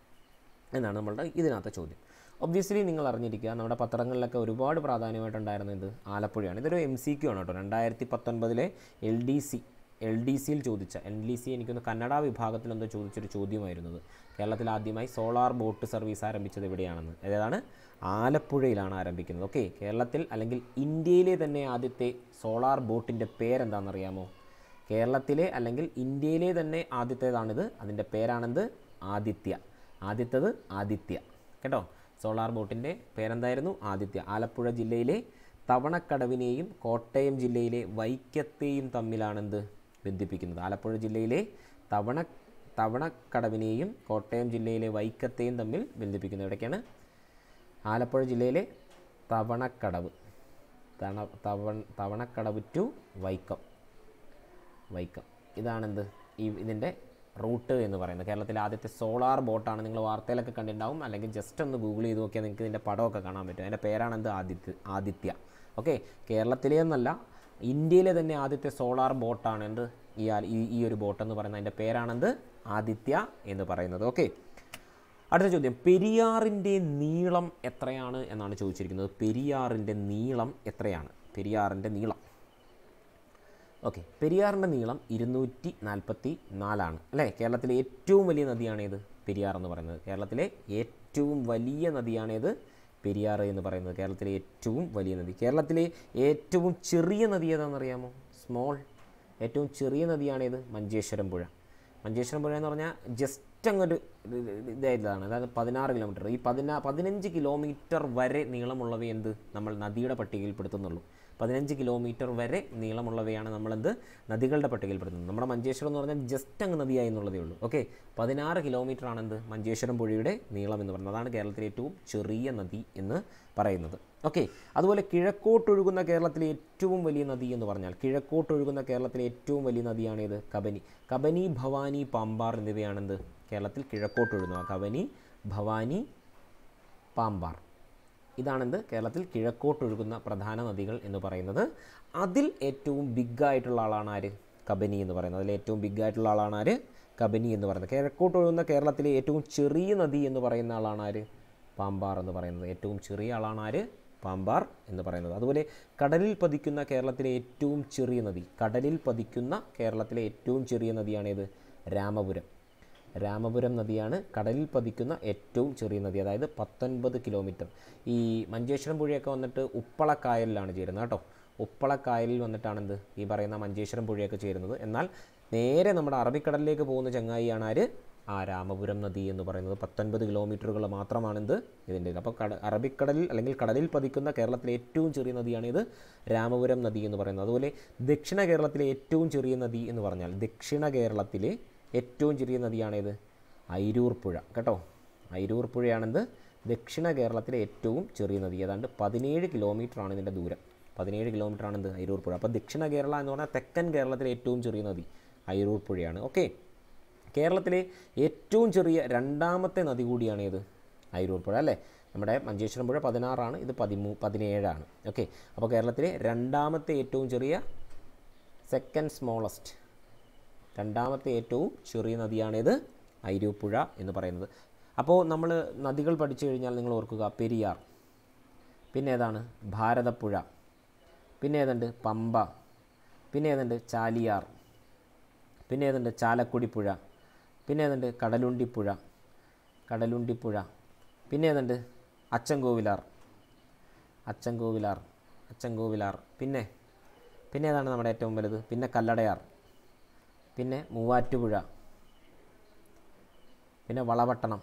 എന്നാണ് നമ്മളുടെ ഇതിനകത്ത് ചോദ്യം ഒബ്വിയസ്ലി നിങ്ങൾ അറിഞ്ഞിരിക്കുക നമ്മുടെ പത്രങ്ങളിലൊക്കെ ഒരുപാട് പ്രാധാന്യമായിട്ടുണ്ടായിരുന്നത് ആലപ്പുഴയാണ് ഇതൊരു എം സി ക്യു ആണ് കേട്ടോ രണ്ടായിരത്തി പത്തൊൻപതിലെ L D C L D സിയിൽ ചോദിച്ച എൽ ഡി സി എനിക്കൊന്ന് കന്നഡ വിഭാഗത്തിലെന്തോ ചോദിച്ചൊരു ചോദ്യമായിരുന്നത് കേരളത്തിൽ ആദ്യമായി സോളാർ ബോട്ട് സർവീസ് ആരംഭിച്ചത് എവിടെയാണെന്ന് ഏതാണ് ആലപ്പുഴയിലാണ് ആരംഭിക്കുന്നത് ഓക്കെ കേരളത്തിൽ അല്ലെങ്കിൽ ഇന്ത്യയിലെ തന്നെ ആദ്യത്തെ സോളാർ ബോട്ടിൻ്റെ പേരെന്താണെന്നറിയാമോ കേരളത്തിലെ അല്ലെങ്കിൽ ഇന്ത്യയിലെ തന്നെ ആദ്യത്തേതാണിത് അതിൻ്റെ പേരാണെന്ത് ആദിത്യ ആദ്യത്തത് ആദിത്യ കേട്ടോ സോളാർ ബോട്ടിൻ്റെ പേരെന്തായിരുന്നു ആദിത്യ ആലപ്പുഴ ജില്ലയിലെ തവണക്കടവിനെയും കോട്ടയം ജില്ലയിലെ വൈക്കത്തെയും തമ്മിലാണെന്ത് ബന്ധിപ്പിക്കുന്നത് ആലപ്പുഴ ജില്ലയിലെ തവണ തവണക്കടവിനെയും കോട്ടയം ജില്ലയിലെ വൈക്കത്തെയും തമ്മിൽ ബന്ധിപ്പിക്കുന്നത് എവിടേക്കാണ് ആലപ്പുഴ ജില്ലയിലെ തവണക്കടവ് തവണ തവണ തവണക്കടവ് ടു വൈക്കം വൈക്കം ഇതാണെന്ത് ഈ ഇതിൻ്റെ റൂട്ട് എന്ന് പറയുന്നത് കേരളത്തിലെ ആദ്യത്തെ സോളാർ ബോട്ടാണ് നിങ്ങൾ വാർത്തയിലൊക്കെ കണ്ടിട്ടുണ്ടാവും അല്ലെങ്കിൽ ജസ്റ്റ് ഒന്ന് ഗൂഗിൾ ചെയ്ത് നോക്കിയാൽ നിങ്ങൾക്ക് ഇതിൻ്റെ പടമൊക്കെ കാണാൻ പറ്റും അതിൻ്റെ പേരാണെന്ത് ആദിത്യ ആദിത്യ ഓക്കെ കേരളത്തിലേന്നല്ല ഇന്ത്യയിലെ തന്നെ ആദ്യത്തെ സോളാർ ബോട്ടാണ് എന്ത് ഈ ഈ ഒരു ബോട്ട് എന്ന് പറയുന്നത് അതിൻ്റെ പേരാണെന്ത് ആദിത്യ എന്ന് പറയുന്നത് ഓക്കെ അടുത്ത ചോദ്യം പെരിയാറിൻ്റെ നീളം എത്രയാണ് എന്നാണ് ചോദിച്ചിരിക്കുന്നത് പെരിയാറിൻ്റെ നീളം എത്രയാണ് പെരിയാറിൻ്റെ നീളം ഓക്കെ പെരിയാറിൻ്റെ നീളം ഇരുന്നൂറ്റി നാൽപ്പത്തി നാലാണ് അല്ലേ കേരളത്തിലെ ഏറ്റവും വലിയ നദിയാണേത് പെരിയാർ എന്ന് പറയുന്നത് കേരളത്തിലെ ഏറ്റവും വലിയ നദിയാണേത് പെരിയാർ എന്ന് പറയുന്നത് കേരളത്തിലെ ഏറ്റവും വലിയ നദി കേരളത്തിലെ ഏറ്റവും ചെറിയ നദി ഏതാണെന്നറിയാമോ സ്മോൾ ഏറ്റവും ചെറിയ നദിയാണേത് മഞ്ചേശ്വരം പുഴ മഞ്ചേശ്വരം പുഴ എന്ന് പറഞ്ഞാൽ ജസ്റ്റ് അങ്ങൊരു ഇതായതാണ് അതായത് പതിനാറ് കിലോമീറ്റർ ഈ പതിനാ പതിനഞ്ച് കിലോമീറ്റർ വരെ നീളമുള്ളവ എന്ത് നമ്മൾ നദിയുടെ പട്ടികയിൽപ്പെടുത്തുന്നുള്ളൂ പതിനഞ്ച് കിലോമീറ്റർ വരെ നീളമുള്ളവയാണ് നമ്മളെന്ത് നദികളുടെ പട്ടികയിൽപ്പെടുത്തുന്നത് നമ്മുടെ മഞ്ചേശ്വരം എന്ന് പറഞ്ഞാൽ ജസ്റ്റ് അങ്ങ് നദിയായി എന്നുള്ളതേ ഉള്ളൂ ഓക്കെ പതിനാറ് കിലോമീറ്റർ ആണെന്ത് മഞ്ചേശ്വരം പുഴയുടെ നീളം എന്ന് പറയുന്നത് അതാണ് കേരളത്തിലെ ഏറ്റവും ചെറിയ നദി എന്ന് പറയുന്നത് ഓക്കെ അതുപോലെ കിഴക്കോട്ടൊഴുകുന്ന കേരളത്തിലെ ഏറ്റവും വലിയ നദി എന്ന് പറഞ്ഞാൽ കിഴക്കോട്ടൊഴുകുന്ന കേരളത്തിലെ ഏറ്റവും വലിയ നദിയാണ് ഏത് കബനി കബനി ഭവാനി പാമ്പാർ എന്നിവയാണെന്ത് കേരളത്തിൽ കിഴക്കോട്ടൊഴുകുന്നത് കബനി ഭവാനി പാമ്പാർ ഇതാണെന്ത് കേരളത്തിൽ കിഴക്കോട്ടൊഴുകുന്ന പ്രധാന നദികൾ എന്ന് പറയുന്നത് അതിൽ ഏറ്റവും ബിഗായിട്ടുള്ള ആളാണ് ആര് കബനി എന്ന് പറയുന്നത് അതിൽ ഏറ്റവും ബിഗായിട്ടുള്ള ആളാണ് ആര് കബനി എന്ന് പറയുന്നത് കിഴക്കോട്ടൊഴുകുന്ന കേരളത്തിലെ ഏറ്റവും ചെറിയ നദി എന്ന് പറയുന്ന ആളാണ് ആര് പാമ്പാർ എന്ന് പറയുന്നത് ഏറ്റവും ചെറിയ ആളാണ് ആര് പാമ്പാർ എന്ന് പറയുന്നത് അതുപോലെ കടലിൽ പതിക്കുന്ന കേരളത്തിലെ ഏറ്റവും ചെറിയ നദി കടലിൽ പതിക്കുന്ന കേരളത്തിലെ ഏറ്റവും ചെറിയ നദിയാണേത് രാമപുരം രാമപുരം നദിയാണ് കടലിൽ പതിക്കുന്ന ഏറ്റവും ചെറിയ നദി അതായത് പത്തൊൻപത് കിലോമീറ്റർ ഈ മഞ്ചേശ്വരം പുഴയൊക്കെ വന്നിട്ട് ഉപ്പളക്കായലിലാണ് ചേരുന്നത് കേട്ടോ ഉപ്പളക്കായലിൽ വന്നിട്ടാണെന്ത് ഈ പറയുന്ന മഞ്ചേശ്വരം പുഴയൊക്കെ ചേരുന്നത് എന്നാൽ നേരെ നമ്മുടെ അറബിക്കടലിലേക്ക് പോകുന്ന ചങ്ങായിയാണ് ആര് ആ രാമപുരം നദി എന്ന് പറയുന്നത് പത്തൊൻപത് കിലോമീറ്ററുകൾ മാത്രമാണിത് ഇതിൻ്റെ അപ്പോൾ കട അറബിക്കടലിൽ അല്ലെങ്കിൽ കടലിൽ പതിക്കുന്ന കേരളത്തിലെ ഏറ്റവും ചെറിയ നദിയാണ് ഇത് രാമപുരം നദി എന്ന് പറയുന്നത് അതുപോലെ ദക്ഷിണ കേരളത്തിലെ ഏറ്റവും ചെറിയ നദി എന്ന് പറഞ്ഞാൽ ദക്ഷിണ കേരളത്തിലെ ഏറ്റവും ചെറിയ നദിയാണേത് അയിരൂർ പുഴ കേട്ടോ അയിരൂർ പുഴയാണെന്ത് ദക്ഷിണ കേരളത്തിലെ ഏറ്റവും ചെറിയ നദി ഏതാണ്ട് പതിനേഴ് ആണ് ഇതിൻ്റെ ദൂരം പതിനേഴ് ആണ് എന്ത് അയിരൂർ പുഴ അപ്പോൾ ദക്ഷിണ കേരള എന്ന് പറഞ്ഞാൽ തെക്കൻ കേരളത്തിലെ ഏറ്റവും ചെറിയ നദി അയിരൂർ പുഴയാണ് ഓക്കെ കേരളത്തിലെ ഏറ്റവും ചെറിയ രണ്ടാമത്തെ നദി കൂടിയാണ് ഏത് അയിരൂർ പുഴ അല്ലേ നമ്മുടെ മഞ്ചേശ്വരം പുഴ പതിനാറാണ് ഇത് പതിമൂ പതിനേഴാണ് ഓക്കെ അപ്പോൾ കേരളത്തിലെ രണ്ടാമത്തെ ഏറ്റവും ചെറിയ സെക്കൻഡ് സ്മോളസ്റ്റ് രണ്ടാമത്തെ ഏറ്റവും ചെറിയ നദിയാണേത് ഐരൂപ്പുഴ എന്ന് പറയുന്നത് അപ്പോൾ നമ്മൾ നദികൾ പഠിച്ചു കഴിഞ്ഞാൽ നിങ്ങൾ ഓർക്കുക പെരിയാർ പിന്നെ ഏതാണ് ഭാരതപ്പുഴ പിന്നെ ഏതുണ്ട് പമ്പ പിന്നെ ഏതുണ്ട് ചാലിയാർ പിന്നെ ഏതുണ്ട് ചാലക്കുടിപ്പുഴ പിന്നെ ഏതുണ്ട് കടലുണ്ടിപ്പുഴ കടലുണ്ടിപ്പുഴ പിന്നെ ഏതുണ്ട് അച്ചൻകോവിലാർ അച്ചൻകോവിലാർ അച്ചൻകോവിലാർ പിന്നെ പിന്നെ ഏതാണ് നമ്മുടെ ഏറ്റവും വലുത് പിന്നെ കല്ലടയാർ പിന്നെ മൂവാറ്റുപുഴ പിന്നെ വളവട്ടണം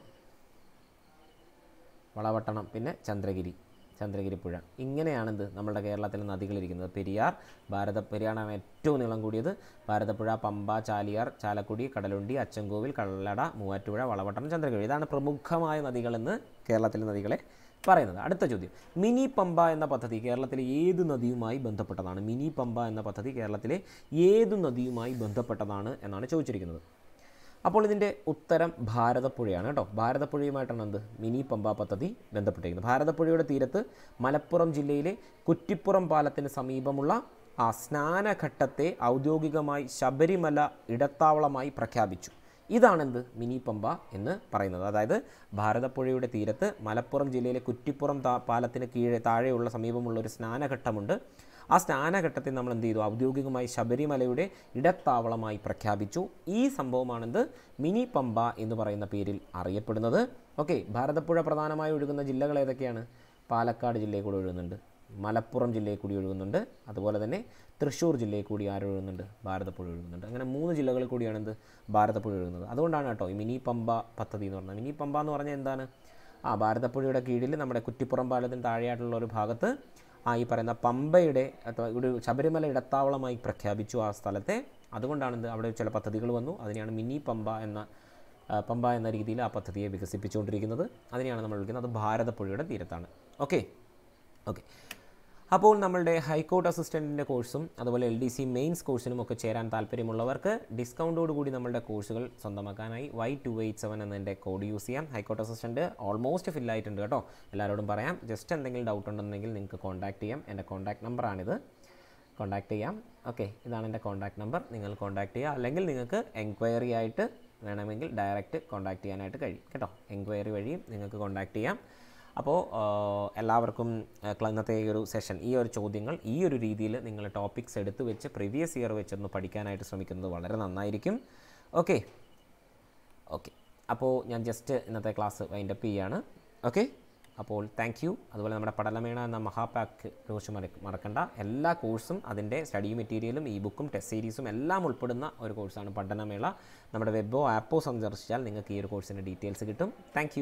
വളവട്ടണം പിന്നെ ചന്ദ്രഗിരി ചന്ദ്രഗിരി പുഴ ഇങ്ങനെയാണിത് നമ്മുടെ കേരളത്തിലെ നദികളിരിക്കുന്നത് പെരിയാർ ഭാരത പെരിയാറാണ് ഏറ്റവും നീളം കൂടിയത് ഭാരതപ്പുഴ പമ്പ ചാലിയാർ ചാലക്കുടി കടലുണ്ടി അച്ചൻകോവിൽ കള്ളട മൂവാറ്റുപുഴ വളവട്ടണം ചന്ദ്രഗിരി ഇതാണ് പ്രമുഖമായ നദികളെന്ന് കേരളത്തിലെ നദികളെ പറയുന്നത് അടുത്ത ചോദ്യം മിനി പമ്പ എന്ന പദ്ധതി കേരളത്തിലെ ഏത് നദിയുമായി ബന്ധപ്പെട്ടതാണ് മിനി പമ്പ എന്ന പദ്ധതി കേരളത്തിലെ ഏത് നദിയുമായി ബന്ധപ്പെട്ടതാണ് എന്നാണ് ചോദിച്ചിരിക്കുന്നത് അപ്പോൾ ഇതിൻ്റെ ഉത്തരം ഭാരതപ്പുഴയാണ് കേട്ടോ ഭാരതപ്പുഴയുമായിട്ടാണ് എന്ത് മിനി പമ്പ പദ്ധതി ബന്ധപ്പെട്ടിരിക്കുന്നത് ഭാരതപ്പുഴയുടെ തീരത്ത് മലപ്പുറം ജില്ലയിലെ കുറ്റിപ്പുറം പാലത്തിന് സമീപമുള്ള ആ സ്നാനഘട്ടത്തെ ഔദ്യോഗികമായി ശബരിമല ഇടത്താവളമായി പ്രഖ്യാപിച്ചു ഇതാണെന്ത് മിനി പമ്പ എന്ന് പറയുന്നത് അതായത് ഭാരതപ്പുഴയുടെ തീരത്ത് മലപ്പുറം ജില്ലയിലെ കുറ്റിപ്പുറം പാലത്തിന് കീഴെ താഴെയുള്ള സമീപമുള്ള ഒരു സ്നാനഘട്ടമുണ്ട് ആ സ്നാനഘട്ടത്തെ നമ്മൾ എന്ത് ചെയ്തു ഔദ്യോഗികമായി ശബരിമലയുടെ ഇടത്താവളമായി പ്രഖ്യാപിച്ചു ഈ സംഭവമാണെന്ത് മിനി പമ്പ എന്ന് പറയുന്ന പേരിൽ അറിയപ്പെടുന്നത് ഓക്കെ ഭാരതപ്പുഴ പ്രധാനമായി ഒഴുകുന്ന ജില്ലകൾ ഏതൊക്കെയാണ് പാലക്കാട് ജില്ലയിൽ കൂടി ഒഴുകുന്നുണ്ട് മലപ്പുറം ജില്ലയിൽ കൂടി ഒഴുകുന്നുണ്ട് അതുപോലെ തന്നെ തൃശ്ശൂർ ജില്ലയിൽ കൂടി ആരും ഒഴുകുന്നുണ്ട് ഭാരതപ്പുഴ ഒഴുകുന്നുണ്ട് അങ്ങനെ മൂന്ന് ജില്ലകളിൽ കൂടിയാണ് എന്ത് ഭാരതപ്പുഴ ഒഴുകുന്നത് അതുകൊണ്ടാണ് കേട്ടോ ഈ മിനി പമ്പ പദ്ധതി എന്ന് പറഞ്ഞാൽ മിനി പമ്പ എന്ന് പറഞ്ഞാൽ എന്താണ് ആ ഭാരതപ്പുഴയുടെ കീഴിൽ നമ്മുടെ കുറ്റിപ്പുറം പാലത്തിന് താഴെയായിട്ടുള്ള ഒരു ഭാഗത്ത് ആ ഈ പറയുന്ന പമ്പയുടെ അഥവാ ഒരു ശബരിമല ഇടത്താവളമായി പ്രഖ്യാപിച്ചു ആ സ്ഥലത്തെ അതുകൊണ്ടാണ് അവിടെ ചില പദ്ധതികൾ വന്നു അതിനെയാണ് മിനി പമ്പ എന്ന പമ്പ എന്ന രീതിയിൽ ആ പദ്ധതിയെ വികസിപ്പിച്ചുകൊണ്ടിരിക്കുന്നത് അതിനെയാണ് നമ്മൾ വിളിക്കുന്നത് അത് ഭാരതപ്പുഴയുടെ തീരത്താണ് ഓക്കെ ഓക്കെ അപ്പോൾ നമ്മളുടെ ഹൈക്കോർട്ട് അസിസ്റ്റൻറ്റിൻ്റെ കോഴ്സും അതുപോലെ എൽ ഡി സി മെയിൻസ് കോഴ്സിനും ഒക്കെ ചേരാൻ താല്പര്യമുള്ളവർക്ക് ഡിസ്കൗണ്ടോട് കൂടി നമ്മളുടെ കോഴ്സുകൾ സ്വന്തമാക്കാനായി വൈ ടു എയ്റ്റ് സെവൻ എന്നതിൻ്റെ കോഡ് യൂസ് ചെയ്യാം ഹൈക്കോർട്ട് അസിസ്റ്റൻറ്റ് ഓൾമോസ്റ്റ് ആയിട്ടുണ്ട് കേട്ടോ എല്ലാവരോടും പറയാം ജസ്റ്റ് എന്തെങ്കിലും ഡൗട്ട് ഉണ്ടെന്നുണ്ടെങ്കിൽ നിങ്ങൾക്ക് കോൺടാക്റ്റ് ചെയ്യാം എൻ്റെ കോൺടാക്റ്റ് നമ്പറാണിത് കോൺടാക്റ്റ് ചെയ്യാം ഓക്കെ ഇതാണ് എൻ്റെ കോൺടാക്റ്റ് നമ്പർ നിങ്ങൾ കോൺടാക്റ്റ് ചെയ്യുക അല്ലെങ്കിൽ നിങ്ങൾക്ക് എൻക്വയറി ആയിട്ട് വേണമെങ്കിൽ ഡയറക്റ്റ് കോൺടാക്റ്റ് ചെയ്യാനായിട്ട് കഴിയും കേട്ടോ എൻക്വയറി വഴിയും നിങ്ങൾക്ക് കോൺടാക്റ്റ് ചെയ്യാം അപ്പോൾ എല്ലാവർക്കും ഇന്നത്തെ ഈ ഒരു സെഷൻ ഈ ഒരു ചോദ്യങ്ങൾ ഈ ഒരു രീതിയിൽ നിങ്ങൾ ടോപ്പിക്സ് എടുത്തു വെച്ച് പ്രീവിയസ് ഇയർ വെച്ചൊന്ന് പഠിക്കാനായിട്ട് ശ്രമിക്കുന്നത് വളരെ നന്നായിരിക്കും ഓക്കെ ഓക്കെ അപ്പോൾ ഞാൻ ജസ്റ്റ് ഇന്നത്തെ ക്ലാസ് വൈൻഡ് അപ്പ് ചെയ്യാണ് ഓക്കെ അപ്പോൾ താങ്ക് യു അതുപോലെ നമ്മുടെ പടലമേണ എന്ന മഹാപാക്ക് ലോഞ്ച് മറക്കണ്ട എല്ലാ കോഴ്സും അതിൻ്റെ സ്റ്റഡി മെറ്റീരിയലും ഈ ബുക്കും ടെസ്റ്റ് സീരീസും എല്ലാം ഉൾപ്പെടുന്ന ഒരു കോഴ്സാണ് പഠനമേള നമ്മുടെ വെബോ ആപ്പോ സന്ദർശിച്ചാൽ നിങ്ങൾക്ക് ഈ ഒരു കോഴ്സിൻ്റെ ഡീറ്റെയിൽസ് കിട്ടും താങ്ക്